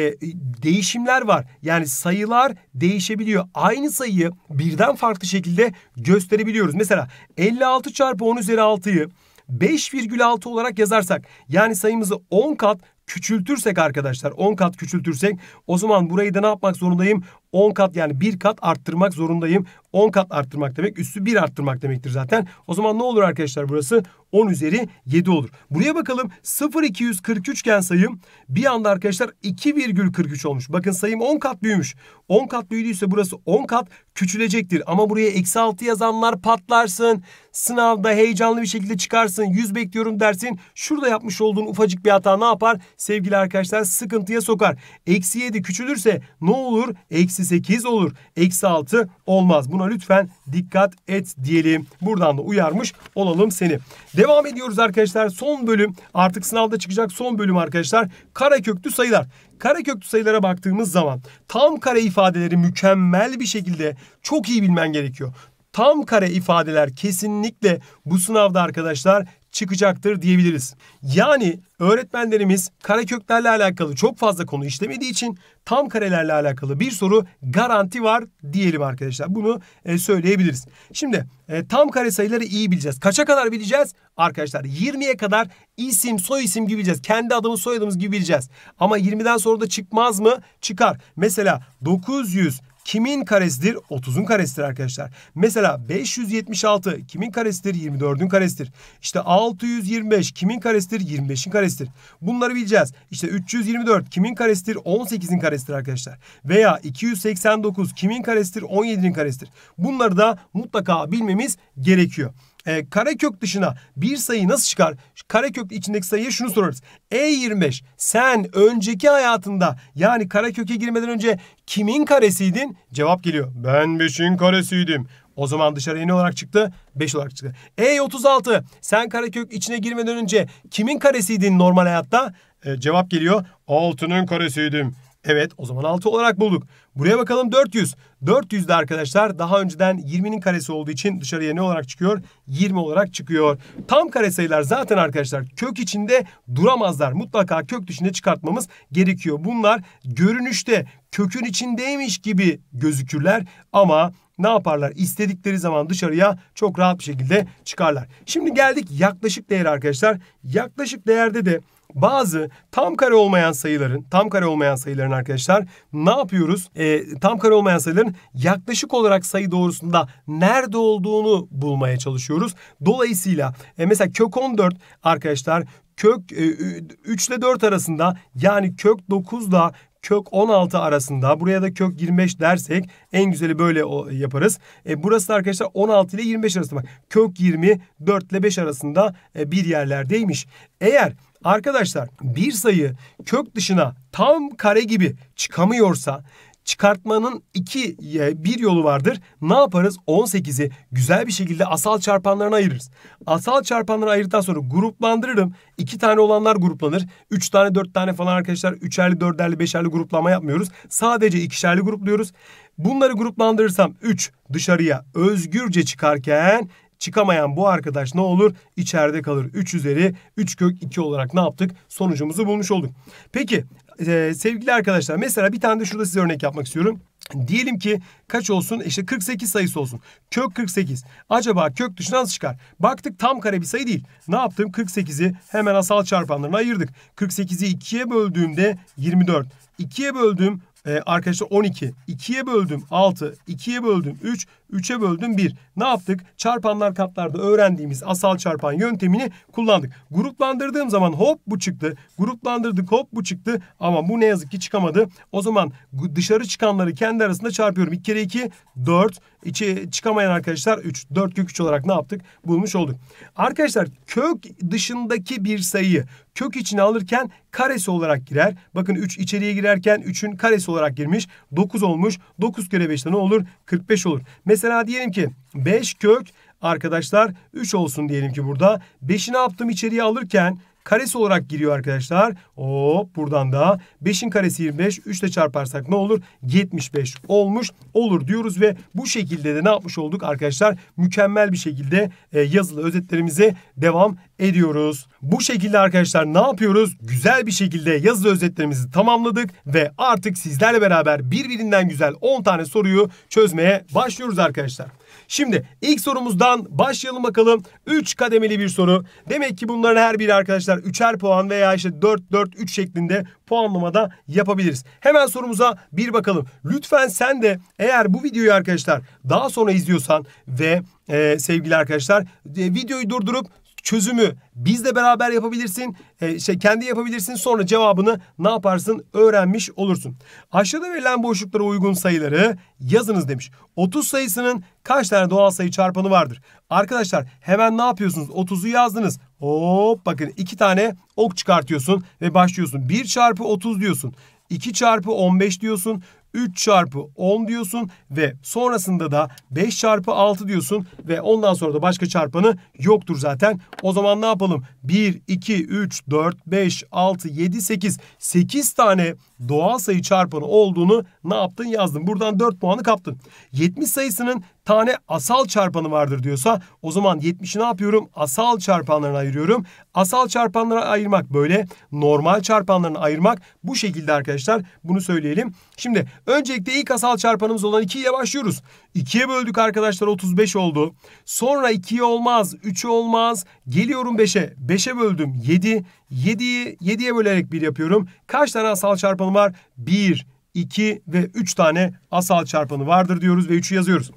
değişimler var. Yani sayılar değişebiliyor. Aynı sayıyı birden farklı şekilde gösterebiliyoruz. Mesela 56 çarpı 10 üzeri 6'yı 5,6 olarak yazarsak yani sayımızı 10 kat küçültürsek arkadaşlar 10 kat küçültürsek o zaman burayı da ne yapmak zorundayım? 10 kat yani bir kat arttırmak zorundayım. 10 kat arttırmak demek üstü 1 arttırmak demektir zaten. O zaman ne olur arkadaşlar burası 10 üzeri 7 olur. Buraya bakalım 0,243 iken sayım bir anda arkadaşlar 2,43 olmuş. Bakın sayım 10 kat büyümüş. 10 kat büyüdüyse burası 10 kat küçülecektir. Ama buraya eksi 6 yazanlar patlarsın. Sınavda heyecanlı bir şekilde çıkarsın. 100 bekliyorum dersin. Şurada yapmış olduğun ufacık bir hata ne yapar? Sevgili arkadaşlar sıkıntıya sokar. Eksi 7 küçülürse ne olur? Eksi eksi 8 olur. Eksi 6 olmaz. Buna lütfen dikkat et diyelim. Buradan da uyarmış olalım seni. Devam ediyoruz arkadaşlar. Son bölüm artık sınavda çıkacak son bölüm arkadaşlar. Kareköklü sayılar kareköklü sayılara baktığımız zaman tam kare ifadeleri mükemmel bir şekilde çok iyi bilmen gerekiyor. Tam kare ifadeler kesinlikle bu sınavda arkadaşlar çıkacaktır diyebiliriz. Yani öğretmenlerimiz kare köklerle alakalı çok fazla konu işlemediği için tam karelerle alakalı bir soru garanti var diyelim arkadaşlar. Bunu e, söyleyebiliriz. Şimdi e, tam kare sayıları iyi bileceğiz. Kaça kadar bileceğiz? Arkadaşlar 20'ye kadar isim soy isim gibi bileceğiz. Kendi adımız soyadımız gibi bileceğiz. Ama 20'den sonra da çıkmaz mı? Çıkar. Mesela 900 Kimin karesidir? 30'un karesidir arkadaşlar. Mesela 576 kimin karesidir? 24'ün karesidir. İşte 625 kimin karesidir? 25'in karesidir. Bunları bileceğiz. İşte 324 kimin karesidir? 18'in karesidir arkadaşlar. Veya 289 kimin karesidir? 17'nin karesidir. Bunları da mutlaka bilmemiz gerekiyor e, karekök dışına bir sayı nasıl çıkar? Karekök içindeki sayıya şunu sorarız. E25 sen önceki hayatında yani kareköke girmeden önce kimin karesiydin? Cevap geliyor. Ben 5'in karesiydim. O zaman dışarıya ne olarak çıktı? 5 olarak çıktı. E36 sen karekök içine girmeden önce kimin karesiydin normal hayatta? E, cevap geliyor. 6'nın karesiydim. Evet o zaman 6 olarak bulduk. Buraya bakalım 400. 400 de arkadaşlar daha önceden 20'nin karesi olduğu için dışarıya ne olarak çıkıyor? 20 olarak çıkıyor. Tam kare sayılar zaten arkadaşlar kök içinde duramazlar. Mutlaka kök dışında çıkartmamız gerekiyor. Bunlar görünüşte kökün içindeymiş gibi gözükürler ama ne yaparlar? İstedikleri zaman dışarıya çok rahat bir şekilde çıkarlar. Şimdi geldik yaklaşık değer arkadaşlar. Yaklaşık değerde de bazı tam kare olmayan sayıların, tam kare olmayan sayıların arkadaşlar ne yapıyoruz? E, tam kare olmayan sayıların yaklaşık olarak sayı doğrusunda nerede olduğunu bulmaya çalışıyoruz. Dolayısıyla e, mesela kök 14 arkadaşlar kök e, 3 ile 4 arasında yani kök 9 ile kök 16 arasında buraya da kök 25 dersek en güzeli böyle yaparız. E, burası da arkadaşlar 16 ile 25 arasında bak kök 20 4 ile 5 arasında e, bir yerlerdeymiş. Eğer Arkadaşlar bir sayı kök dışına tam kare gibi çıkamıyorsa çıkartmanın iki e, bir yolu vardır. Ne yaparız? 18'i güzel bir şekilde asal çarpanlarına ayırırız. Asal çarpanları ayırdıktan sonra gruplandırırım. İki tane olanlar gruplanır. Üç tane dört tane falan arkadaşlar. Üçerli dörderli beşerli gruplama yapmıyoruz. Sadece ikişerli grupluyoruz. Bunları gruplandırırsam 3 dışarıya özgürce çıkarken çıkamayan bu arkadaş ne olur? İçeride kalır. 3 üzeri 3 kök 2 olarak ne yaptık? Sonucumuzu bulmuş olduk. Peki e, sevgili arkadaşlar mesela bir tane de şurada size örnek yapmak istiyorum. Diyelim ki kaç olsun? İşte 48 sayısı olsun. Kök 48. Acaba kök dışına nasıl çıkar? Baktık tam kare bir sayı değil. Ne yaptım? 48'i hemen asal çarpanlarına ayırdık. 48'i 2'ye böldüğümde 24. 2'ye böldüm ee, arkadaşlar 12. 2'ye böldüm 6. 2'ye böldüm 3. 3'e böldüm 1. Ne yaptık? Çarpanlar katlarda öğrendiğimiz asal çarpan yöntemini kullandık. Gruplandırdığım zaman hop bu çıktı. Gruplandırdık hop bu çıktı. Ama bu ne yazık ki çıkamadı. O zaman dışarı çıkanları kendi arasında çarpıyorum. 2 kere 2 4. İçi çıkamayan arkadaşlar 3. 4 kök 3 olarak ne yaptık? Bulmuş olduk. Arkadaşlar kök dışındaki bir sayıyı kök içine alırken karesi olarak girer. Bakın 3 içeriye girerken 3'ün karesi olarak girmiş. 9 olmuş. 9 kere 5'te ne olur? 45 olur. Mesela Mesela diyelim ki 5 kök arkadaşlar 3 olsun diyelim ki burada. 5'i ne yaptım içeriye alırken karesi olarak giriyor arkadaşlar. Hop buradan da 5'in karesi 25. 3 ile çarparsak ne olur? 75 olmuş olur diyoruz ve bu şekilde de ne yapmış olduk arkadaşlar? Mükemmel bir şekilde e, yazılı özetlerimize devam ediyoruz. Bu şekilde arkadaşlar ne yapıyoruz? Güzel bir şekilde yazılı özetlerimizi tamamladık ve artık sizlerle beraber birbirinden güzel 10 tane soruyu çözmeye başlıyoruz arkadaşlar. Şimdi ilk sorumuzdan başlayalım bakalım. 3 kademeli bir soru. Demek ki bunların her biri arkadaşlar 3'er puan veya işte 4 4 3 şeklinde puanlamada yapabiliriz. Hemen sorumuza bir bakalım. Lütfen sen de eğer bu videoyu arkadaşlar daha sonra izliyorsan ve e, sevgili arkadaşlar e, videoyu durdurup çözümü bizle beraber yapabilirsin. E, şey kendi yapabilirsin. Sonra cevabını ne yaparsın öğrenmiş olursun. Aşağıda verilen boşluklara uygun sayıları yazınız demiş. 30 sayısının kaç tane doğal sayı çarpanı vardır? Arkadaşlar hemen ne yapıyorsunuz? 30'u yazdınız. Hop bakın iki tane ok çıkartıyorsun ve başlıyorsun. 1 çarpı 30 diyorsun. 2 çarpı 15 diyorsun. 3 çarpı 10 diyorsun ve sonrasında da 5 çarpı 6 diyorsun ve ondan sonra da başka çarpanı yoktur zaten. O zaman ne yapalım? 1, 2, 3, 4, 5, 6, 7, 8. 8 tane doğal sayı çarpanı olduğunu ne yaptın yazdın. Buradan 4 puanı kaptın. 70 sayısının tane asal çarpanı vardır diyorsa o zaman 70'i ne yapıyorum? Asal çarpanlarına ayırıyorum. Asal çarpanlara ayırmak böyle. Normal çarpanlarına ayırmak bu şekilde arkadaşlar. Bunu söyleyelim. Şimdi öncelikle ilk asal çarpanımız olan 2'ye başlıyoruz. 2'ye böldük arkadaşlar 35 oldu. Sonra 2'ye olmaz 3'ü olmaz. Geliyorum 5'e. 5'e böldüm 7. 7'yi 7'ye bölerek 1 yapıyorum. Kaç tane asal çarpanım var? 1, 2 ve 3 tane asal çarpanı vardır diyoruz ve 3'ü yazıyoruz.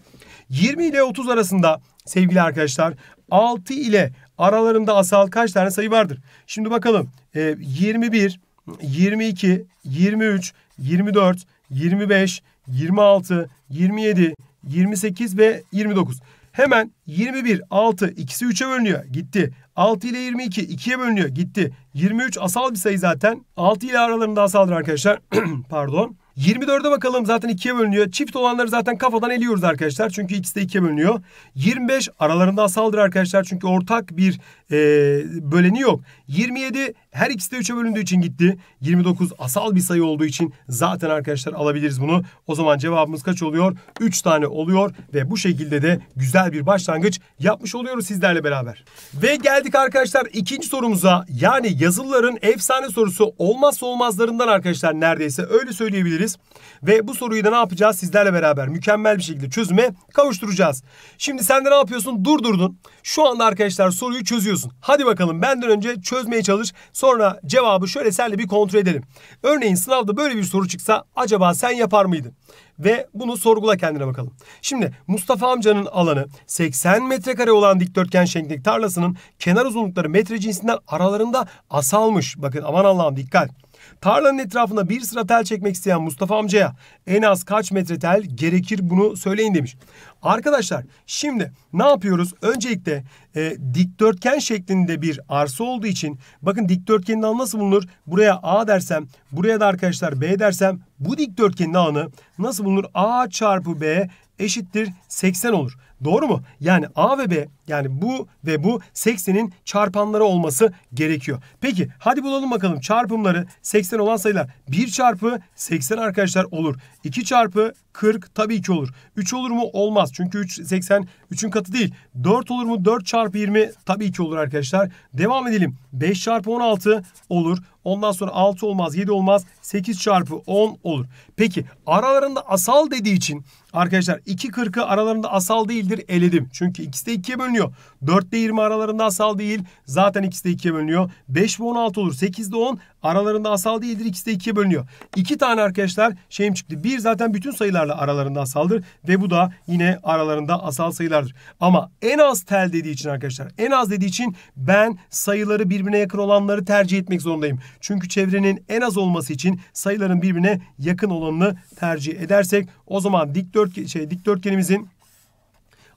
20 ile 30 arasında sevgili arkadaşlar 6 ile aralarında asal kaç tane sayı vardır? Şimdi bakalım e, 21, 22, 23, 24, 25, 26, 27, 28 ve 29. Hemen 21, 6 ikisi 3'e bölünüyor. Gitti. 6 ile 22 2'ye bölünüyor. Gitti. 23 asal bir sayı zaten. 6 ile aralarında asaldır arkadaşlar. Pardon. 24'e bakalım zaten ikiye bölünüyor. Çift olanları zaten kafadan eliyoruz arkadaşlar. Çünkü ikisi de ikiye bölünüyor. 25 aralarında asaldır arkadaşlar. Çünkü ortak bir e, böleni yok. 27 her ikisi de 3'e bölündüğü için gitti. 29 asal bir sayı olduğu için zaten arkadaşlar alabiliriz bunu. O zaman cevabımız kaç oluyor? 3 tane oluyor ve bu şekilde de güzel bir başlangıç yapmış oluyoruz sizlerle beraber. Ve geldik arkadaşlar ikinci sorumuza. Yani yazılıların efsane sorusu olmazsa olmazlarından arkadaşlar neredeyse öyle söyleyebiliriz. Ve bu soruyu da ne yapacağız sizlerle beraber mükemmel bir şekilde çözüme kavuşturacağız. Şimdi sen de ne yapıyorsun? Durdurdun. Şu anda arkadaşlar soruyu çözüyorsun olsun. Hadi bakalım benden önce çözmeye çalış. Sonra cevabı şöyle senle bir kontrol edelim. Örneğin sınavda böyle bir soru çıksa acaba sen yapar mıydın? Ve bunu sorgula kendine bakalım. Şimdi Mustafa amcanın alanı 80 metrekare olan dikdörtgen şeklindeki tarlasının kenar uzunlukları metre cinsinden aralarında asalmış. Bakın aman Allah'ım dikkat. Tarlanın etrafına bir sıra tel çekmek isteyen Mustafa amcaya en az kaç metre tel gerekir bunu söyleyin demiş. Arkadaşlar şimdi ne yapıyoruz? Öncelikle e, dikdörtgen şeklinde bir arsa olduğu için bakın dikdörtgenin alanı nasıl bulunur? Buraya A dersem, buraya da arkadaşlar B dersem bu dikdörtgenin alanı nasıl bulunur? A çarpı B eşittir 80 olur. Doğru mu? Yani A ve B yani bu ve bu 80'in çarpanları olması gerekiyor. Peki hadi bulalım bakalım çarpımları 80 olan sayılar. 1 çarpı 80 arkadaşlar olur. 2 çarpı 40 tabii ki olur. 3 olur mu? Olmaz. Çünkü 3 80 3'ün katı değil. 4 olur mu? 4 çarpı 20 tabii ki olur arkadaşlar. Devam edelim. 5 çarpı 16 olur. Ondan sonra 6 olmaz, 7 olmaz. 8 çarpı 10 olur. Peki aralarında asal dediği için arkadaşlar 2 40'ı aralarında asal değildir eledim. Çünkü ikisi de 2'ye bölünüyor. 4 ile 20 aralarında asal değil. Zaten ikisi de 2'ye bölünüyor. 5 ve 16 olur. 8 de 10 aralarında asal değildir. İkisi de 2'ye bölünüyor. 2 tane arkadaşlar şeyim çıktı. 1 zaten bütün sayılarla aralarında asaldır. Ve bu da yine aralarında asal sayılardır. Ama en az tel dediği için arkadaşlar en az dediği için ben sayıları birbirine yakın olanları tercih etmek zorundayım. Çünkü çevrenin en az olması için sayıların birbirine yakın olanını tercih edersek o zaman dikdört şey dikdörtgenimizin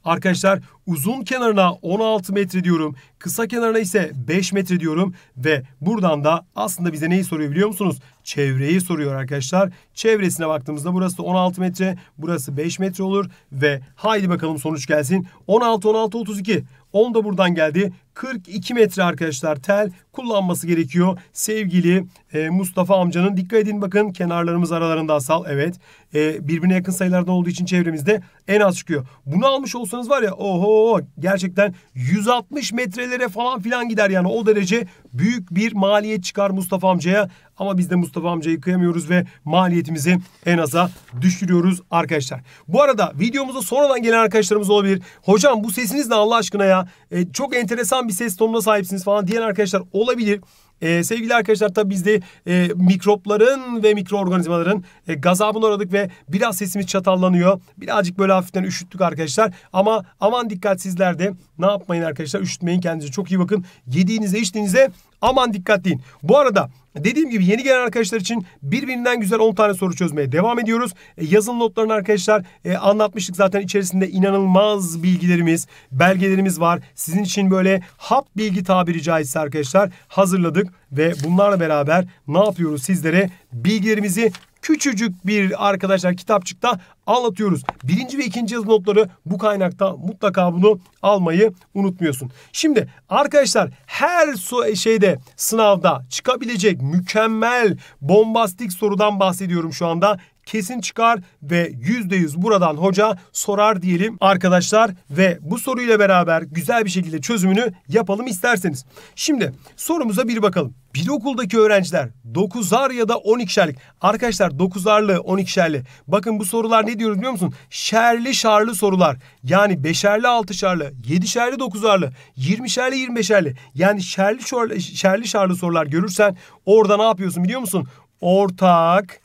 Arkadaşlar uzun kenarına 16 metre diyorum. Kısa kenarına ise 5 metre diyorum. Ve buradan da aslında bize neyi soruyor biliyor musunuz? Çevreyi soruyor arkadaşlar. Çevresine baktığımızda burası 16 metre. Burası 5 metre olur. Ve haydi bakalım sonuç gelsin. 16, 16, 32. 10 da buradan geldi. 42 metre arkadaşlar tel kullanması gerekiyor. Sevgili e, Mustafa amcanın dikkat edin bakın kenarlarımız aralarında asal evet. E, birbirine yakın sayılardan olduğu için çevremizde en az çıkıyor. Bunu almış olsanız var ya oho gerçekten 160 metrelere falan filan gider yani o derece büyük bir maliyet çıkar Mustafa amcaya. Ama biz de Mustafa amcayı kıyamıyoruz ve maliyetimizi en aza düşürüyoruz arkadaşlar. Bu arada videomuza sonradan gelen arkadaşlarımız olabilir. Hocam bu sesiniz ne Allah aşkına ya? E, çok enteresan bir ses tonuna sahipsiniz falan diyen arkadaşlar olabilir. Ee, sevgili arkadaşlar tabi biz de e, mikropların ve mikroorganizmaların e, gazabına uğradık ve biraz sesimiz çatallanıyor. Birazcık böyle hafiften üşüttük arkadaşlar. Ama aman dikkat sizler de ne yapmayın arkadaşlar üşütmeyin kendinize çok iyi bakın. Yediğinize içtiğinize aman dikkat deyin. Bu arada Dediğim gibi yeni gelen arkadaşlar için birbirinden güzel 10 tane soru çözmeye devam ediyoruz. E, Yazın notlarını arkadaşlar e, anlatmıştık zaten içerisinde inanılmaz bilgilerimiz, belgelerimiz var. Sizin için böyle hap bilgi tabiri caizse arkadaşlar hazırladık ve bunlarla beraber ne yapıyoruz sizlere bilgilerimizi küçücük bir arkadaşlar kitapçıkta anlatıyoruz. Birinci ve ikinci yazı notları bu kaynakta mutlaka bunu almayı unutmuyorsun. Şimdi arkadaşlar her şeyde sınavda çıkabilecek mükemmel bombastik sorudan bahsediyorum şu anda kesin çıkar ve %100 buradan hoca sorar diyelim arkadaşlar ve bu soruyla beraber güzel bir şekilde çözümünü yapalım isterseniz. Şimdi sorumuza bir bakalım. Bir okuldaki öğrenciler 9'ar ya da 12'şerlik. Arkadaşlar 9'arlı 12'şerli. Bakın bu sorular ne diyoruz biliyor musun? Şerli şarlı sorular. Yani 5'erli 6'şarlı, 7'şerli 9'arlı, 20'şerli 25'erli. Yani şerli, şarlı şerli şarlı sorular görürsen orada ne yapıyorsun biliyor musun? Ortak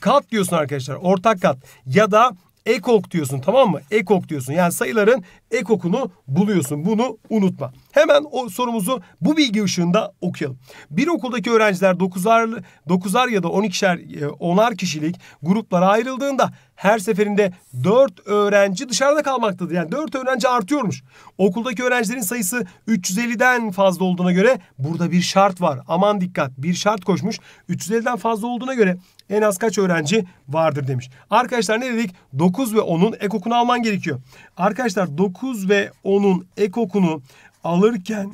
kat diyorsun arkadaşlar. Ortak kat ya da ekok diyorsun tamam mı? Ekok diyorsun. Yani sayıların ekokunu buluyorsun. Bunu unutma. Hemen o sorumuzu bu bilgi ışığında okuyalım. Bir okuldaki öğrenciler 9'ar 9'ar ya da 12'şer 10'ar e, kişilik gruplara ayrıldığında her seferinde 4 öğrenci dışarıda kalmaktadır. Yani 4 öğrenci artıyormuş. Okuldaki öğrencilerin sayısı 350'den fazla olduğuna göre burada bir şart var. Aman dikkat. Bir şart koşmuş. 350'den fazla olduğuna göre en az kaç öğrenci vardır demiş. Arkadaşlar ne dedik? 9 ve 10'un ekokunu alman gerekiyor. Arkadaşlar 9 ve 10'un ekokunu alırken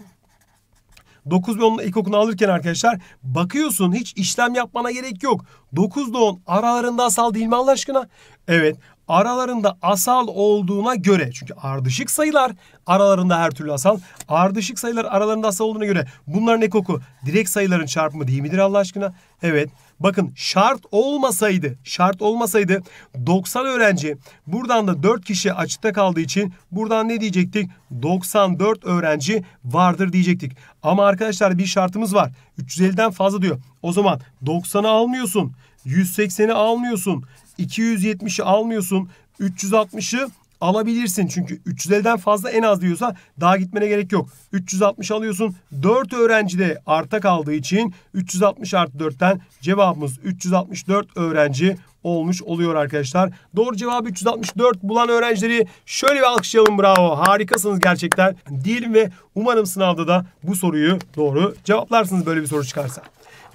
9 ve 10'un ekokunu alırken arkadaşlar bakıyorsun hiç işlem yapmana gerek yok. 9 ile 10 aralarında asal değil mi Allah aşkına? Evet aralarında asal olduğuna göre çünkü ardışık sayılar aralarında her türlü asal ardışık sayılar aralarında asal olduğuna göre bunların ekoku direkt sayıların çarpımı değil midir Allah aşkına? Evet Bakın şart olmasaydı, şart olmasaydı 90 öğrenci buradan da 4 kişi açıkta kaldığı için buradan ne diyecektik? 94 öğrenci vardır diyecektik. Ama arkadaşlar bir şartımız var. 350'den fazla diyor. O zaman 90'ı almıyorsun. 180'i almıyorsun. 270'i almıyorsun. 360'ı alabilirsin. Çünkü 350'den fazla en az diyorsa daha gitmene gerek yok. 360 alıyorsun. 4 öğrenci de arta kaldığı için 360 artı 4'ten cevabımız 364 öğrenci olmuş oluyor arkadaşlar. Doğru cevabı 364 bulan öğrencileri şöyle bir alkışlayalım bravo. Harikasınız gerçekten diyelim ve umarım sınavda da bu soruyu doğru cevaplarsınız böyle bir soru çıkarsa.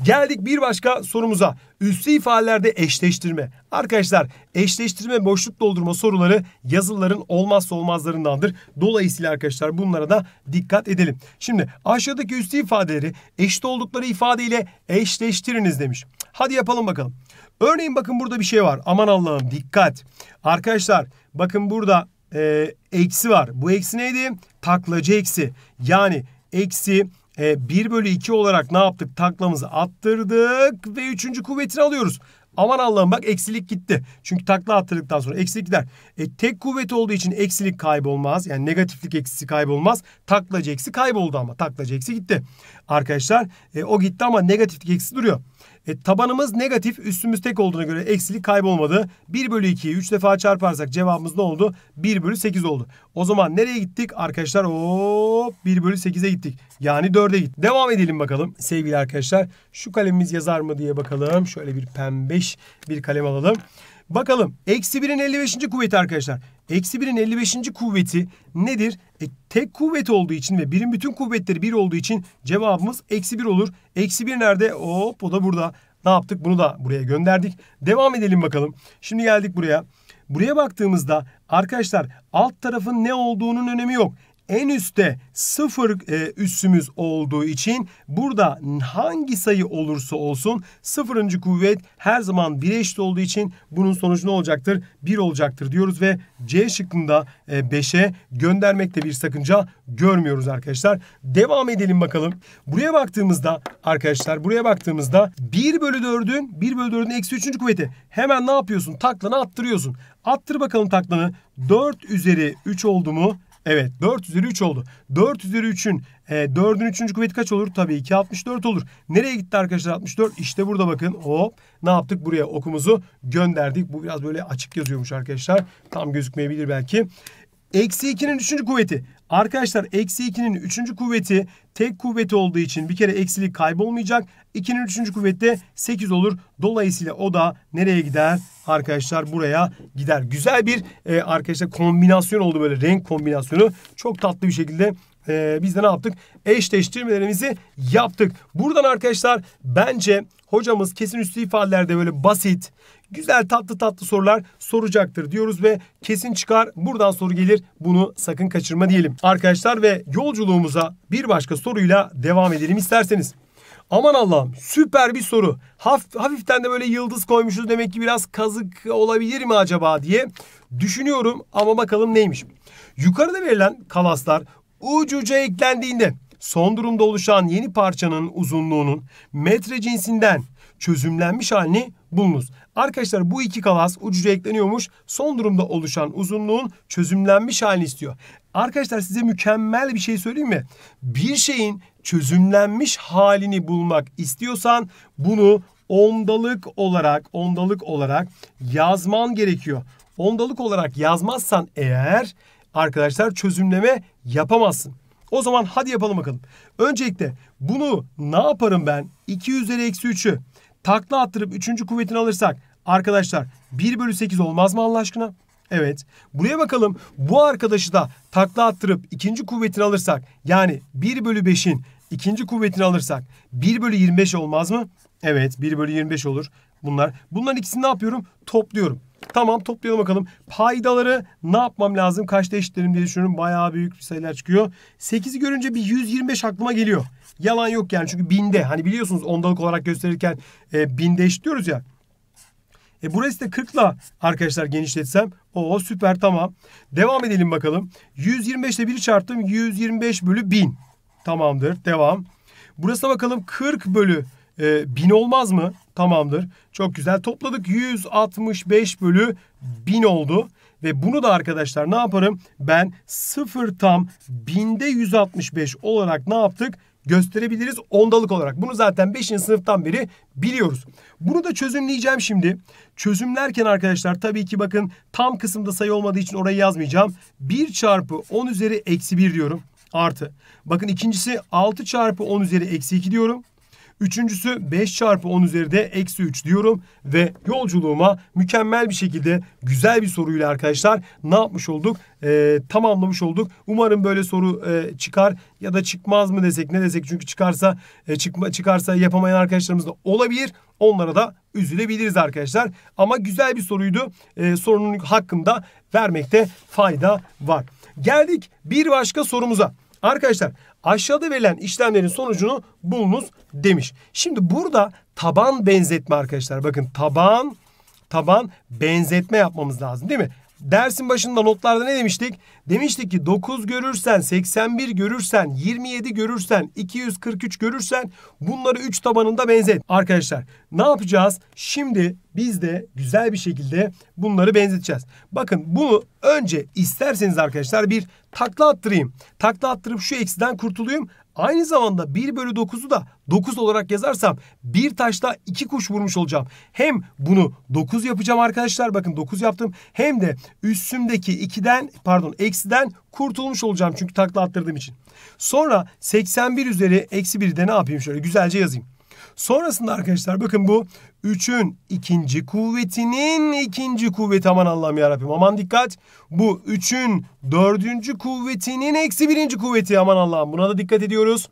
Geldik bir başka sorumuza. Üslü ifadelerde eşleştirme. Arkadaşlar eşleştirme boşluk doldurma soruları yazıların olmazsa olmazlarındandır. Dolayısıyla arkadaşlar bunlara da dikkat edelim. Şimdi aşağıdaki üslü ifadeleri eşit oldukları ifadeyle eşleştiriniz demiş. Hadi yapalım bakalım. Örneğin bakın burada bir şey var. Aman Allah'ım dikkat. Arkadaşlar bakın burada e, eksi var. Bu eksi neydi? Taklacı eksi. Yani eksi e, 1 bölü 2 olarak ne yaptık? Taklamızı attırdık ve 3. kuvvetini alıyoruz. Aman Allah'ım bak eksilik gitti. Çünkü takla attırdıktan sonra eksilik gider. E, tek kuvvet olduğu için eksilik kaybolmaz. Yani negatiflik eksisi kaybolmaz. Taklacı eksi kayboldu ama. Taklacı eksi gitti. Arkadaşlar e, o gitti ama negatiflik eksi duruyor. E, tabanımız negatif üstümüz tek olduğuna göre eksilik kaybolmadı. 1 bölü 2'yi 3 defa çarparsak cevabımız ne oldu? 1 bölü 8 oldu. O zaman nereye gittik? Arkadaşlar hop 1 bölü 8'e gittik. Yani 4'e gittik. Devam edelim bakalım sevgili arkadaşlar. Şu kalemimiz yazar mı diye bakalım. Şöyle bir pembeş bir kalem alalım. Bakalım. Eksi 1'in 55. kuvveti arkadaşlar. Eksi 1'in 55. kuvveti nedir? E, tek kuvvet olduğu için ve birin bütün kuvvetleri 1 olduğu için cevabımız eksi 1 olur. Eksi 1 nerede? Hop o da burada. Ne yaptık? Bunu da buraya gönderdik. Devam edelim bakalım. Şimdi geldik buraya. Buraya baktığımızda arkadaşlar alt tarafın ne olduğunun önemi yok en üstte sıfır e, üssümüz olduğu için burada hangi sayı olursa olsun sıfırıncı kuvvet her zaman 1'e eşit olduğu için bunun sonucu ne olacaktır? 1 olacaktır diyoruz ve C şıkkında 5'e göndermekte bir sakınca görmüyoruz arkadaşlar. Devam edelim bakalım. Buraya baktığımızda arkadaşlar buraya baktığımızda 1 bölü 4'ün 1 bölü 4'ün eksi 3. kuvveti. Hemen ne yapıyorsun? Taklanı attırıyorsun. Attır bakalım taklanı. 4 üzeri 3 oldu mu? Evet 4 üzeri 3 oldu. 4 üzeri 3'ün e, 4'ün 3. kuvveti kaç olur? Tabii ki 64 olur. Nereye gitti arkadaşlar 64? İşte burada bakın hop ne yaptık? Buraya okumuzu gönderdik. Bu biraz böyle açık yazıyormuş arkadaşlar. Tam gözükmeyebilir belki. Eksi 2'nin 3. kuvveti. Arkadaşlar eksi 2'nin 3. kuvveti tek kuvveti olduğu için bir kere eksilik kaybolmayacak. 2'nin 3. kuvveti 8 olur. Dolayısıyla o da nereye gider? Arkadaşlar buraya gider. Güzel bir e, arkadaşlar kombinasyon oldu böyle renk kombinasyonu. Çok tatlı bir şekilde e, biz de ne yaptık? Eşleştirmelerimizi yaptık. Buradan arkadaşlar bence hocamız kesin üstü ifadelerde böyle basit, güzel tatlı tatlı sorular soracaktır diyoruz ve kesin çıkar buradan soru gelir bunu sakın kaçırma diyelim. Arkadaşlar ve yolculuğumuza bir başka soruyla devam edelim isterseniz. Aman Allah'ım süper bir soru. Haf, hafiften de böyle yıldız koymuşuz demek ki biraz kazık olabilir mi acaba diye düşünüyorum ama bakalım neymiş. Yukarıda verilen kalaslar ucuca eklendiğinde son durumda oluşan yeni parçanın uzunluğunun metre cinsinden çözümlenmiş halini bulunuz. Arkadaşlar bu iki kalas ucuca ekleniyormuş. Son durumda oluşan uzunluğun çözümlenmiş halini istiyor. Arkadaşlar size mükemmel bir şey söyleyeyim mi? Bir şeyin çözümlenmiş halini bulmak istiyorsan bunu ondalık olarak ondalık olarak yazman gerekiyor. Ondalık olarak yazmazsan eğer arkadaşlar çözümleme yapamazsın. O zaman hadi yapalım bakalım. Öncelikle bunu ne yaparım ben? 2 üzeri eksi 3'ü takla attırıp 3. kuvvetini alırsak arkadaşlar 1 bölü 8 olmaz mı Allah aşkına? Evet. Buraya bakalım. Bu arkadaşı da takla attırıp ikinci kuvvetini alırsak yani 1 bölü 5'in ikinci kuvvetini alırsak 1 bölü 25 olmaz mı? Evet 1 bölü 25 olur bunlar. Bunların ikisini ne yapıyorum? Topluyorum. Tamam toplayalım bakalım. Paydaları ne yapmam lazım? Kaçta eşitlerim diye düşünüyorum. Bayağı büyük sayılar çıkıyor. 8'i görünce bir 125 aklıma geliyor. Yalan yok yani çünkü binde hani biliyorsunuz ondalık olarak gösterirken e, binde eşitliyoruz ya. E burası da 40 ile arkadaşlar genişletsem. o süper tamam. Devam edelim bakalım. 125 ile 1'i çarptım. 125 bölü 1000. Tamamdır. Devam. Burasına bakalım 40 bölü e, olmaz mı? Tamamdır. Çok güzel. Topladık 165 bölü 1000 oldu. Ve bunu da arkadaşlar ne yaparım? Ben 0 tam binde 165 olarak ne yaptık? gösterebiliriz ondalık olarak. Bunu zaten 5. sınıftan beri biliyoruz. Bunu da çözümleyeceğim şimdi. Çözümlerken arkadaşlar tabii ki bakın tam kısımda sayı olmadığı için orayı yazmayacağım. 1 çarpı 10 üzeri eksi 1 diyorum artı. Bakın ikincisi 6 çarpı 10 üzeri eksi 2 diyorum. Üçüncüsü 5 çarpı 10 üzeri de eksi 3 diyorum ve yolculuğuma mükemmel bir şekilde güzel bir soruyla arkadaşlar ne yapmış olduk? Ee, tamamlamış olduk. Umarım böyle soru e, çıkar ya da çıkmaz mı desek ne desek çünkü çıkarsa e, çıkma çıkarsa yapamayan arkadaşlarımız da olabilir. Onlara da üzülebiliriz arkadaşlar. Ama güzel bir soruydu. E, sorunun hakkında vermekte fayda var. Geldik bir başka sorumuza. Arkadaşlar aşağıda verilen işlemlerin sonucunu bulunuz demiş. Şimdi burada taban benzetme arkadaşlar. Bakın taban taban benzetme yapmamız lazım değil mi? Dersin başında notlarda ne demiştik? Demiştik ki 9 görürsen, 81 görürsen, 27 görürsen, 243 görürsen bunları 3 tabanında benzet. Arkadaşlar ne yapacağız? Şimdi biz de güzel bir şekilde bunları benzeteceğiz. Bakın bunu önce isterseniz arkadaşlar bir takla attırayım. Takla attırıp şu eksiden kurtuluyum. Aynı zamanda 1 bölü 9'u da 9 olarak yazarsam bir taşla iki kuş vurmuş olacağım. Hem bunu 9 yapacağım arkadaşlar bakın 9 yaptım. Hem de üstümdeki 2'den pardon eksiden kurtulmuş olacağım çünkü takla attırdığım için. Sonra 81 üzeri eksi 1'i de ne yapayım şöyle güzelce yazayım. Sonrasında arkadaşlar bakın bu 3'ün ikinci kuvvetinin ikinci kuvveti aman Allah'ım yarabbim aman dikkat. Bu 3'ün dördüncü kuvvetinin eksi birinci kuvveti aman Allah'ım buna da dikkat ediyoruz.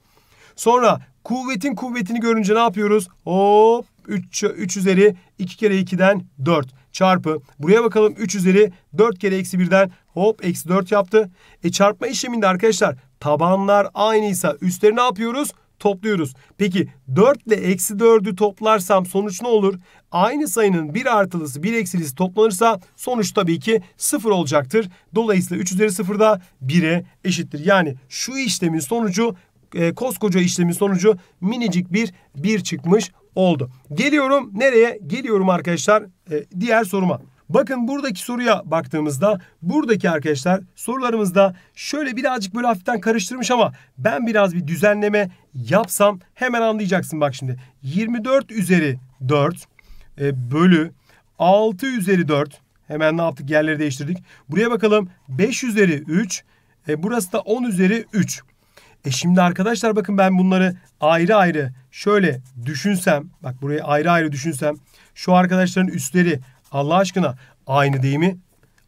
Sonra kuvvetin kuvvetini görünce ne yapıyoruz? Hop 3, 3 üzeri 2 kere 2'den 4 çarpı. Buraya bakalım 3 üzeri 4 kere eksi 1'den hop eksi 4 yaptı. E çarpma işleminde arkadaşlar tabanlar aynıysa üstleri ne yapıyoruz? topluyoruz. Peki 4 ile eksi 4'ü toplarsam sonuç ne olur? Aynı sayının bir artılısı bir eksilisi toplanırsa sonuç tabii ki 0 olacaktır. Dolayısıyla 3 üzeri 0 da 1'e eşittir. Yani şu işlemin sonucu e, koskoca işlemin sonucu minicik bir 1 çıkmış oldu. Geliyorum nereye? Geliyorum arkadaşlar e, diğer soruma. Bakın buradaki soruya baktığımızda buradaki arkadaşlar sorularımızda şöyle birazcık böyle hafiften karıştırmış ama ben biraz bir düzenleme yapsam hemen anlayacaksın bak şimdi. 24 üzeri 4 e, bölü 6 üzeri 4 hemen ne yaptık yerleri değiştirdik. Buraya bakalım 5 üzeri 3 e, burası da 10 üzeri 3. E şimdi arkadaşlar bakın ben bunları ayrı ayrı şöyle düşünsem bak burayı ayrı ayrı düşünsem şu arkadaşların üstleri Allah aşkına aynı değil mi?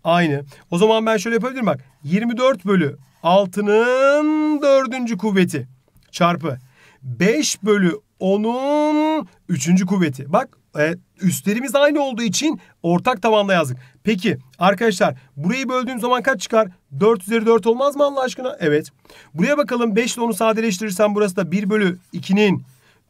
Aynı. O zaman ben şöyle yapabilirim bak. 24 bölü 6'nın dördüncü kuvveti çarpı 5 bölü 10'un üçüncü kuvveti. Bak e, üstlerimiz aynı olduğu için ortak tabanda yazdık. Peki arkadaşlar burayı böldüğüm zaman kaç çıkar? 4 üzeri 4 olmaz mı Allah aşkına? Evet. Buraya bakalım 5 ile onu sadeleştirirsem burası da 1 bölü 2'nin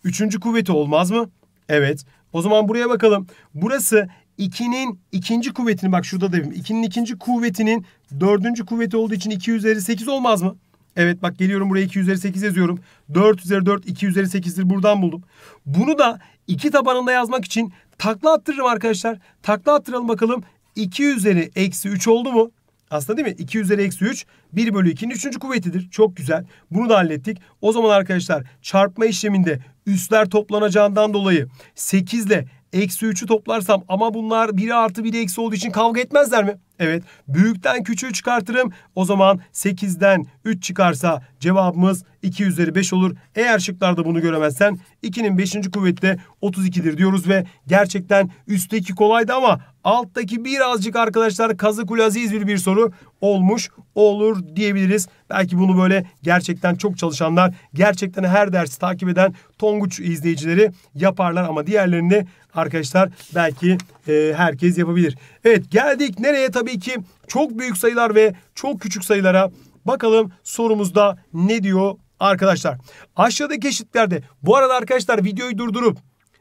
üçüncü kuvveti olmaz mı? Evet. O zaman buraya bakalım. Burası 2'nin ikinci kuvvetini bak şurada da 2'nin ikinci kuvvetinin dördüncü kuvveti olduğu için 2 üzeri 8 olmaz mı? Evet bak geliyorum buraya 2 üzeri 8 yazıyorum. 4 üzeri 4 2 üzeri 8'dir buradan buldum. Bunu da 2 tabanında yazmak için takla attırırım arkadaşlar. Takla attıralım bakalım. 2 üzeri eksi 3 oldu mu? Aslında değil mi? 2 üzeri eksi 3 1 bölü 2'nin Üçüncü kuvvetidir. Çok güzel. Bunu da hallettik. O zaman arkadaşlar çarpma işleminde üstler toplanacağından dolayı 8 ile Eksi 3'ü toplarsam ama bunlar biri artı biri eksi olduğu için kavga etmezler mi? Evet. Büyükten küçüğü çıkartırım. O zaman 8'den 3 çıkarsa cevabımız 2 üzeri 5 olur. Eğer şıklarda bunu göremezsen 2'nin 5. kuvvette 32'dir diyoruz ve gerçekten üstteki kolaydı ama Alttaki birazcık arkadaşlar kazı kulaziz bir bir soru olmuş olur diyebiliriz. Belki bunu böyle gerçekten çok çalışanlar, gerçekten her dersi takip eden Tonguç izleyicileri yaparlar. Ama diğerlerini arkadaşlar belki e, herkes yapabilir. Evet geldik nereye tabii ki çok büyük sayılar ve çok küçük sayılara. Bakalım sorumuzda ne diyor arkadaşlar. Aşağıdaki eşitlerde bu arada arkadaşlar videoyu durdurup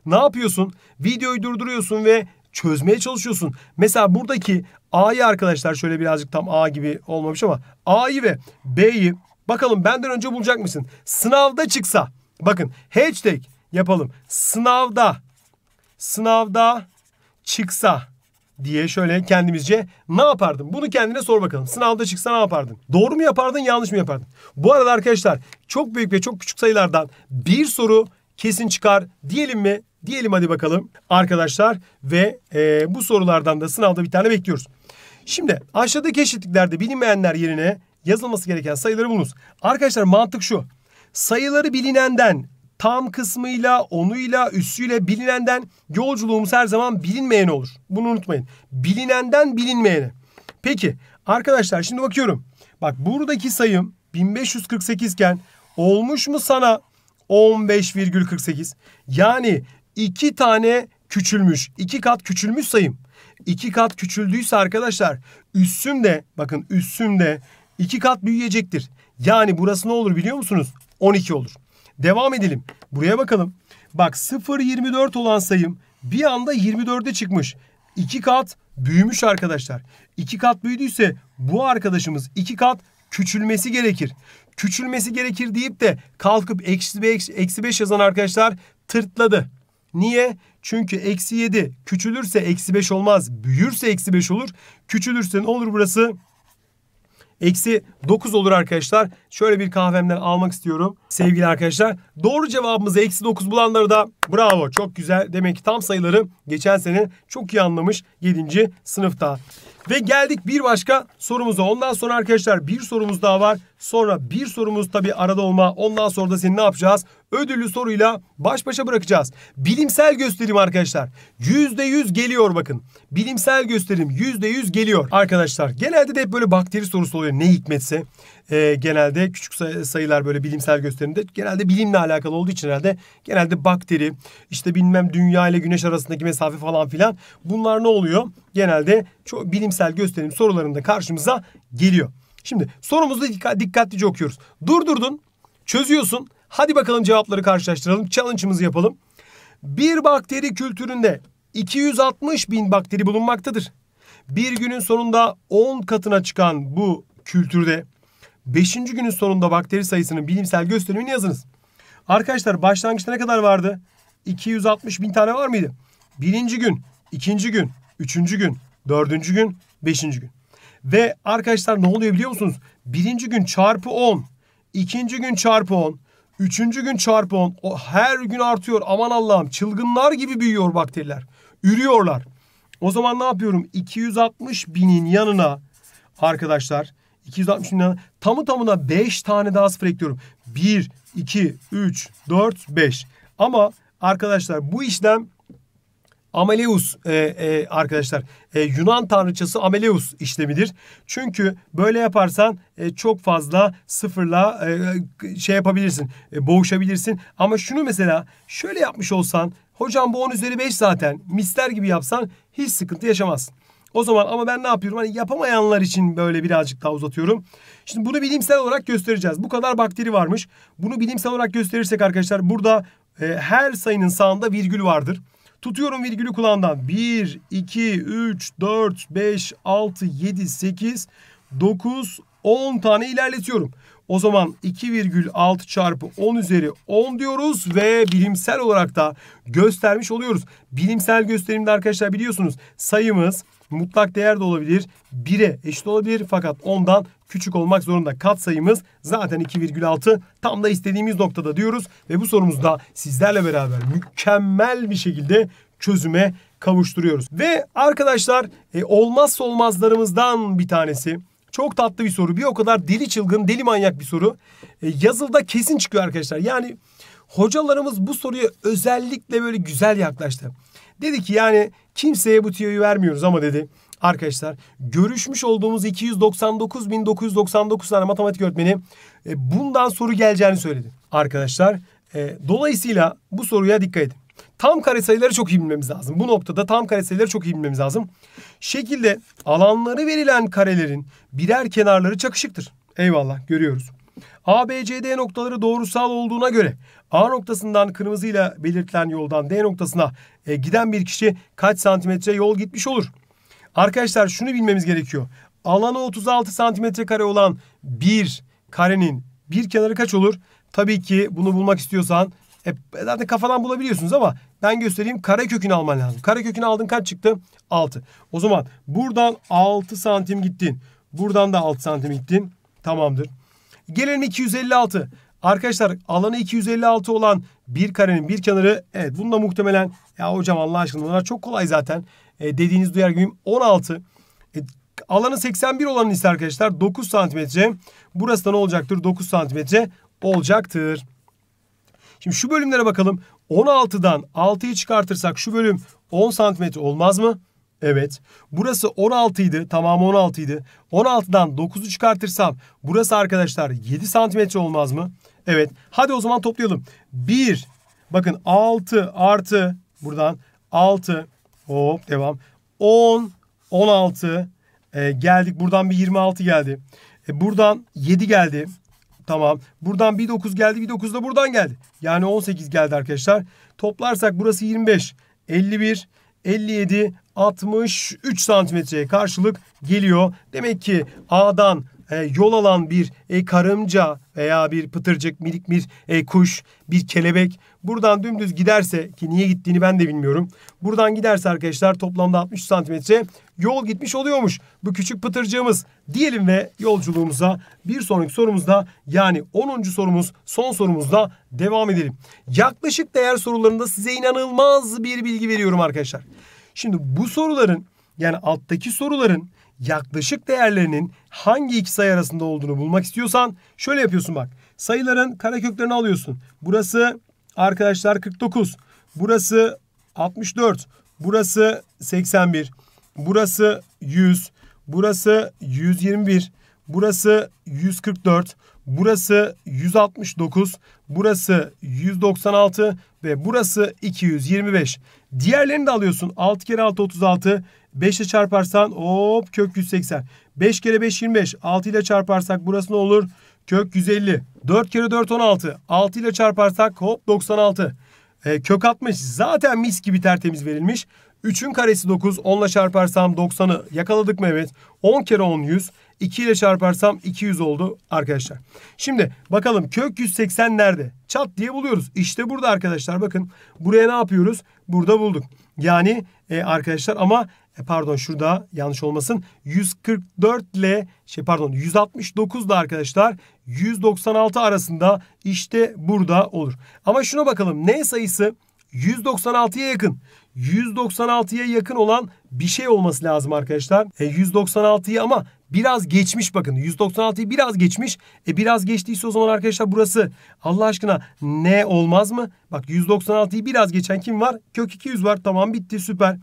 ne yapıyorsun? Videoyu durduruyorsun ve çözmeye çalışıyorsun. Mesela buradaki A'yı arkadaşlar şöyle birazcık tam A gibi olmamış ama A'yı ve B'yi bakalım benden önce bulacak mısın? Sınavda çıksa bakın hashtag yapalım. Sınavda sınavda çıksa diye şöyle kendimizce ne yapardın? Bunu kendine sor bakalım. Sınavda çıksa ne yapardın? Doğru mu yapardın, yanlış mı yapardın? Bu arada arkadaşlar çok büyük ve çok küçük sayılardan bir soru kesin çıkar diyelim mi? diyelim hadi bakalım arkadaşlar ve e, bu sorulardan da sınavda bir tane bekliyoruz. Şimdi aşağıdaki eşitliklerde bilinmeyenler yerine yazılması gereken sayıları bulunuz. Arkadaşlar mantık şu. Sayıları bilinenden tam kısmıyla, onuyla, üssüyle bilinenden yolculuğumuz her zaman bilinmeyene olur. Bunu unutmayın. Bilinenden bilinmeyene. Peki arkadaşlar şimdi bakıyorum. Bak buradaki sayım 1548 iken olmuş mu sana 15,48? Yani 2 tane küçülmüş. iki kat küçülmüş sayım. İki kat küçüldüyse arkadaşlar üssüm de bakın üssüm de iki kat büyüyecektir. Yani burası ne olur biliyor musunuz? 12 olur. Devam edelim. Buraya bakalım. Bak 0.24 olan sayım bir anda 24'e çıkmış. İki kat büyümüş arkadaşlar. İki kat büyüdüyse bu arkadaşımız iki kat küçülmesi gerekir. Küçülmesi gerekir deyip de kalkıp eksi 5, eksi 5 yazan arkadaşlar tırtladı. Niye? Çünkü eksi 7 küçülürse eksi 5 olmaz. Büyürse eksi 5 olur. Küçülürse ne olur burası? Eksi 9 olur arkadaşlar. Şöyle bir kahvemden almak istiyorum sevgili arkadaşlar. Doğru cevabımızı eksi 9 bulanları da bravo çok güzel. Demek ki tam sayıları geçen sene çok iyi anlamış 7. sınıfta. Ve geldik bir başka sorumuza. Ondan sonra arkadaşlar bir sorumuz daha var. Sonra bir sorumuz tabii arada olma. Ondan sonra da seni ne yapacağız? ödüllü soruyla baş başa bırakacağız. Bilimsel gösterim arkadaşlar. %100 geliyor bakın. Bilimsel gösterim %100 geliyor arkadaşlar. Genelde de hep böyle bakteri sorusu oluyor ne hikmetse. Ee, genelde küçük sayılar böyle bilimsel gösterimde genelde bilimle alakalı olduğu için herhalde genelde bakteri işte bilmem dünya ile güneş arasındaki mesafe falan filan bunlar ne oluyor? Genelde çok bilimsel gösterim sorularında karşımıza geliyor. Şimdi sorumuzu dikkatlice okuyoruz. Durdurdun, çözüyorsun Hadi bakalım cevapları karşılaştıralım. Challenge'ımızı yapalım. Bir bakteri kültüründe 260 bin bakteri bulunmaktadır. Bir günün sonunda 10 katına çıkan bu kültürde 5. günün sonunda bakteri sayısının bilimsel gösterimini yazınız. Arkadaşlar başlangıçta ne kadar vardı? 260 bin tane var mıydı? Birinci gün, ikinci gün, üçüncü gün, dördüncü gün, beşinci gün. Ve arkadaşlar ne oluyor biliyor musunuz? Birinci gün çarpı 10, ikinci gün çarpı 10, Üçüncü gün çarpı 10. her gün artıyor. Aman Allah'ım çılgınlar gibi büyüyor bakteriler. Ürüyorlar. O zaman ne yapıyorum? 260 binin yanına arkadaşlar 260 binin yanına tamı tamına 5 tane daha sıfır ekliyorum. 1, 2, 3, 4, 5. Ama arkadaşlar bu işlem Ameleus e, e, arkadaşlar e, Yunan tanrıçası Ameleus işlemidir. Çünkü böyle yaparsan e, çok fazla sıfırla e, e, şey yapabilirsin e, boğuşabilirsin. Ama şunu mesela şöyle yapmış olsan hocam bu 10 üzeri 5 zaten mister gibi yapsan hiç sıkıntı yaşamazsın. O zaman ama ben ne yapıyorum? Hani yapamayanlar için böyle birazcık daha uzatıyorum. Şimdi bunu bilimsel olarak göstereceğiz. Bu kadar bakteri varmış. Bunu bilimsel olarak gösterirsek arkadaşlar burada e, her sayının sağında virgül vardır. Tutuyorum virgülü kulağından. 1, 2, 3, 4, 5, 6, 7, 8, 9, 10 tane ilerletiyorum. O zaman 2,6 çarpı 10 üzeri 10 diyoruz ve bilimsel olarak da göstermiş oluyoruz. Bilimsel gösterimde arkadaşlar biliyorsunuz sayımız mutlak değer de olabilir. 1'e eşit olabilir fakat ondan küçük olmak zorunda. katsayımız zaten 2,6 tam da istediğimiz noktada diyoruz ve bu sorumuzda sizlerle beraber mükemmel bir şekilde çözüme kavuşturuyoruz. Ve arkadaşlar e, olmazsa olmazlarımızdan bir tanesi çok tatlı bir soru. Bir o kadar deli çılgın, deli manyak bir soru. E, yazılda kesin çıkıyor arkadaşlar. Yani hocalarımız bu soruya özellikle böyle güzel yaklaştı. Dedi ki yani kimseye bu tüyoyu vermiyoruz ama dedi Arkadaşlar görüşmüş olduğumuz 299.999 tane matematik öğretmeni e, bundan soru geleceğini söyledi. Arkadaşlar e, dolayısıyla bu soruya dikkat edin. Tam kare sayıları çok iyi bilmemiz lazım. Bu noktada tam kare sayıları çok iyi bilmemiz lazım. Şekilde alanları verilen karelerin birer kenarları çakışıktır. Eyvallah görüyoruz. A, B, C, D noktaları doğrusal olduğuna göre A noktasından kırmızıyla belirtilen yoldan D noktasına e, giden bir kişi kaç santimetre yol gitmiş olur? Arkadaşlar şunu bilmemiz gerekiyor. Alanı 36 santimetre kare olan bir karenin bir kenarı kaç olur? Tabii ki bunu bulmak istiyorsan e, zaten kafadan bulabiliyorsunuz ama ben göstereyim kare kökünü alman lazım. Kare kökünü aldın kaç çıktı? 6. O zaman buradan 6 santim gittin. Buradan da 6 santim gittin. Tamamdır. Gelelim 256. Arkadaşlar alanı 256 olan bir karenin bir kenarı evet bunu da muhtemelen ya hocam Allah aşkına bunlar çok kolay zaten e, dediğiniz duyar gibiyim. 16. E, alanı 81 olan ise arkadaşlar 9 santimetre. Burası da ne olacaktır? 9 santimetre olacaktır. Şimdi şu bölümlere bakalım. 16'dan 6'yı çıkartırsak şu bölüm 10 santimetre olmaz mı? Evet. Burası 16 idi. Tamamı 16 idi. 16'dan 9'u çıkartırsam burası arkadaşlar 7 santimetre olmaz mı? Evet. Hadi o zaman toplayalım. 1. Bakın 6 artı buradan 6 Hop devam. 10, 16 e, geldik. Buradan bir 26 geldi. E, buradan 7 geldi. Tamam. Buradan bir 9 geldi. Bir 9 da buradan geldi. Yani 18 geldi arkadaşlar. Toplarsak burası 25. 51, 57, 63 santimetreye karşılık geliyor. Demek ki A'dan e, yol alan bir e, karınca veya bir pıtırcık, minik bir e, kuş, bir kelebek Buradan dümdüz giderse ki niye gittiğini ben de bilmiyorum. Buradan giderse arkadaşlar toplamda 60 santimetre yol gitmiş oluyormuş. Bu küçük pıtırcığımız diyelim ve yolculuğumuza bir sonraki sorumuzda yani 10. sorumuz son sorumuzda devam edelim. Yaklaşık değer sorularında size inanılmaz bir bilgi veriyorum arkadaşlar. Şimdi bu soruların yani alttaki soruların yaklaşık değerlerinin hangi iki sayı arasında olduğunu bulmak istiyorsan şöyle yapıyorsun bak. Sayıların kareköklerini alıyorsun. Burası arkadaşlar 49. Burası 64. Burası 81. Burası 100. Burası 121. Burası 144. Burası 169. Burası 196 ve burası 225. Diğerlerini de alıyorsun. 6 kere 6 36. 5 ile çarparsan hop kök 180. 5 kere 5 25. 6 ile çarparsak burası ne olur? kök 150. 4 kere 4 16. 6 ile çarparsak hop 96. E, kök 60 zaten mis gibi tertemiz verilmiş. 3'ün karesi 9. 10 ile çarparsam 90'ı yakaladık mı? Evet. 10 kere 10 100. 2 ile çarparsam 200 oldu arkadaşlar. Şimdi bakalım kök 180 nerede? Çat diye buluyoruz. İşte burada arkadaşlar bakın. Buraya ne yapıyoruz? Burada bulduk. Yani e, arkadaşlar ama e, pardon şurada yanlış olmasın 144 ile şey pardon 169 da arkadaşlar 196 arasında işte burada olur. Ama şuna bakalım ne sayısı 196'ya yakın. 196'ya yakın olan bir şey olması lazım arkadaşlar. E, 196'yı ama biraz geçmiş bakın. 196'yı biraz geçmiş. E biraz geçtiyse o zaman arkadaşlar burası Allah aşkına ne olmaz mı? Bak 196'yı biraz geçen kim var? Kök 200 var. Tamam bitti süper.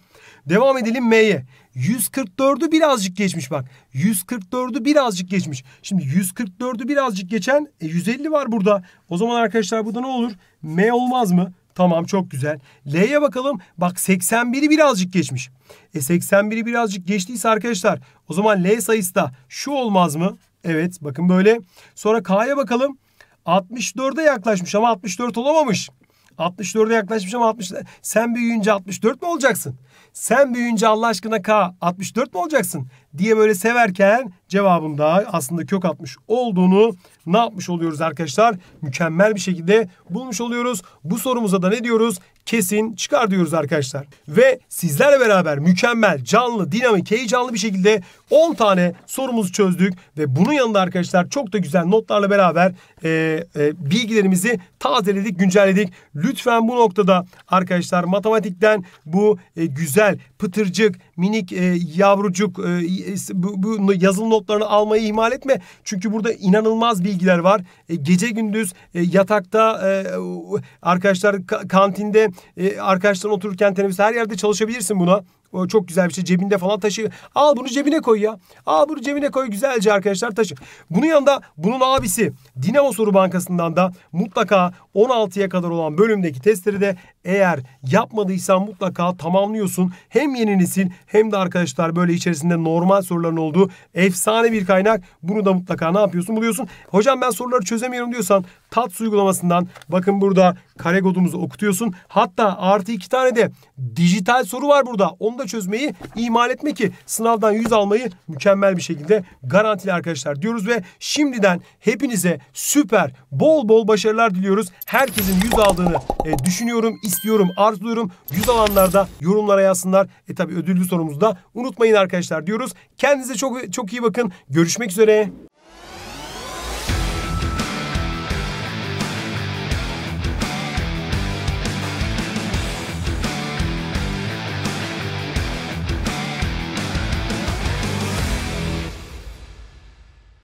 Devam edelim M'ye. 144'ü birazcık geçmiş bak. 144'ü birazcık geçmiş. Şimdi 144'ü birazcık geçen e, 150 var burada. O zaman arkadaşlar burada ne olur? M olmaz mı? Tamam çok güzel. L'ye bakalım. Bak 81'i birazcık geçmiş. E 81'i birazcık geçtiyse arkadaşlar o zaman L sayısı da şu olmaz mı? Evet bakın böyle. Sonra K'ya bakalım. 64'e yaklaşmış ama 64 olamamış. 64'e yaklaşmış ama 60 sen büyüyünce 64 mi olacaksın? Sen büyüyünce Allah aşkına K 64 mi olacaksın? diye böyle severken cevabında aslında kök 60 olduğunu ne yapmış oluyoruz arkadaşlar? Mükemmel bir şekilde bulmuş oluyoruz. Bu sorumuza da ne diyoruz? Kesin çıkar diyoruz arkadaşlar. Ve sizlerle beraber mükemmel, canlı, dinamik, heyecanlı bir şekilde 10 tane sorumuzu çözdük. Ve bunun yanında arkadaşlar çok da güzel notlarla beraber e, e, bilgilerimizi tazeledik, güncelledik. Lütfen bu noktada arkadaşlar matematikten bu e, güzel pıtırcık, minik e, yavrucuk e, e bu, bu yazılı notlarını almayı ihmal etme. Çünkü burada inanılmaz bilgiler var. E, gece gündüz e, yatakta e, arkadaşlar ka- kantinde e, arkadaşların otururken teneffüste her yerde çalışabilirsin buna. O çok güzel bir şey. Cebinde falan taşı. Al bunu cebine koy ya. Al bunu cebine koy güzelce arkadaşlar taşı. Bunun yanında bunun abisi Dinamo Soru Bankası'ndan da mutlaka 16'ya kadar olan bölümdeki testleri de eğer yapmadıysan mutlaka tamamlıyorsun. Hem yeni nesil hem de arkadaşlar böyle içerisinde normal soruların olduğu efsane bir kaynak. Bunu da mutlaka ne yapıyorsun buluyorsun. Hocam ben soruları çözemiyorum diyorsan TATS uygulamasından bakın burada kare kodumuzu okutuyorsun. Hatta artı iki tane de dijital soru var burada. Onu da çözmeyi imal etme ki sınavdan yüz almayı mükemmel bir şekilde garantili arkadaşlar diyoruz ve şimdiden hepinize süper bol bol başarılar diliyoruz. Herkesin yüz aldığını e, düşünüyorum, istiyorum, arzuluyorum. Yüz alanlarda yorumlara yazsınlar. E tabi ödüllü sorumuzu da unutmayın arkadaşlar diyoruz. Kendinize çok çok iyi bakın. Görüşmek üzere.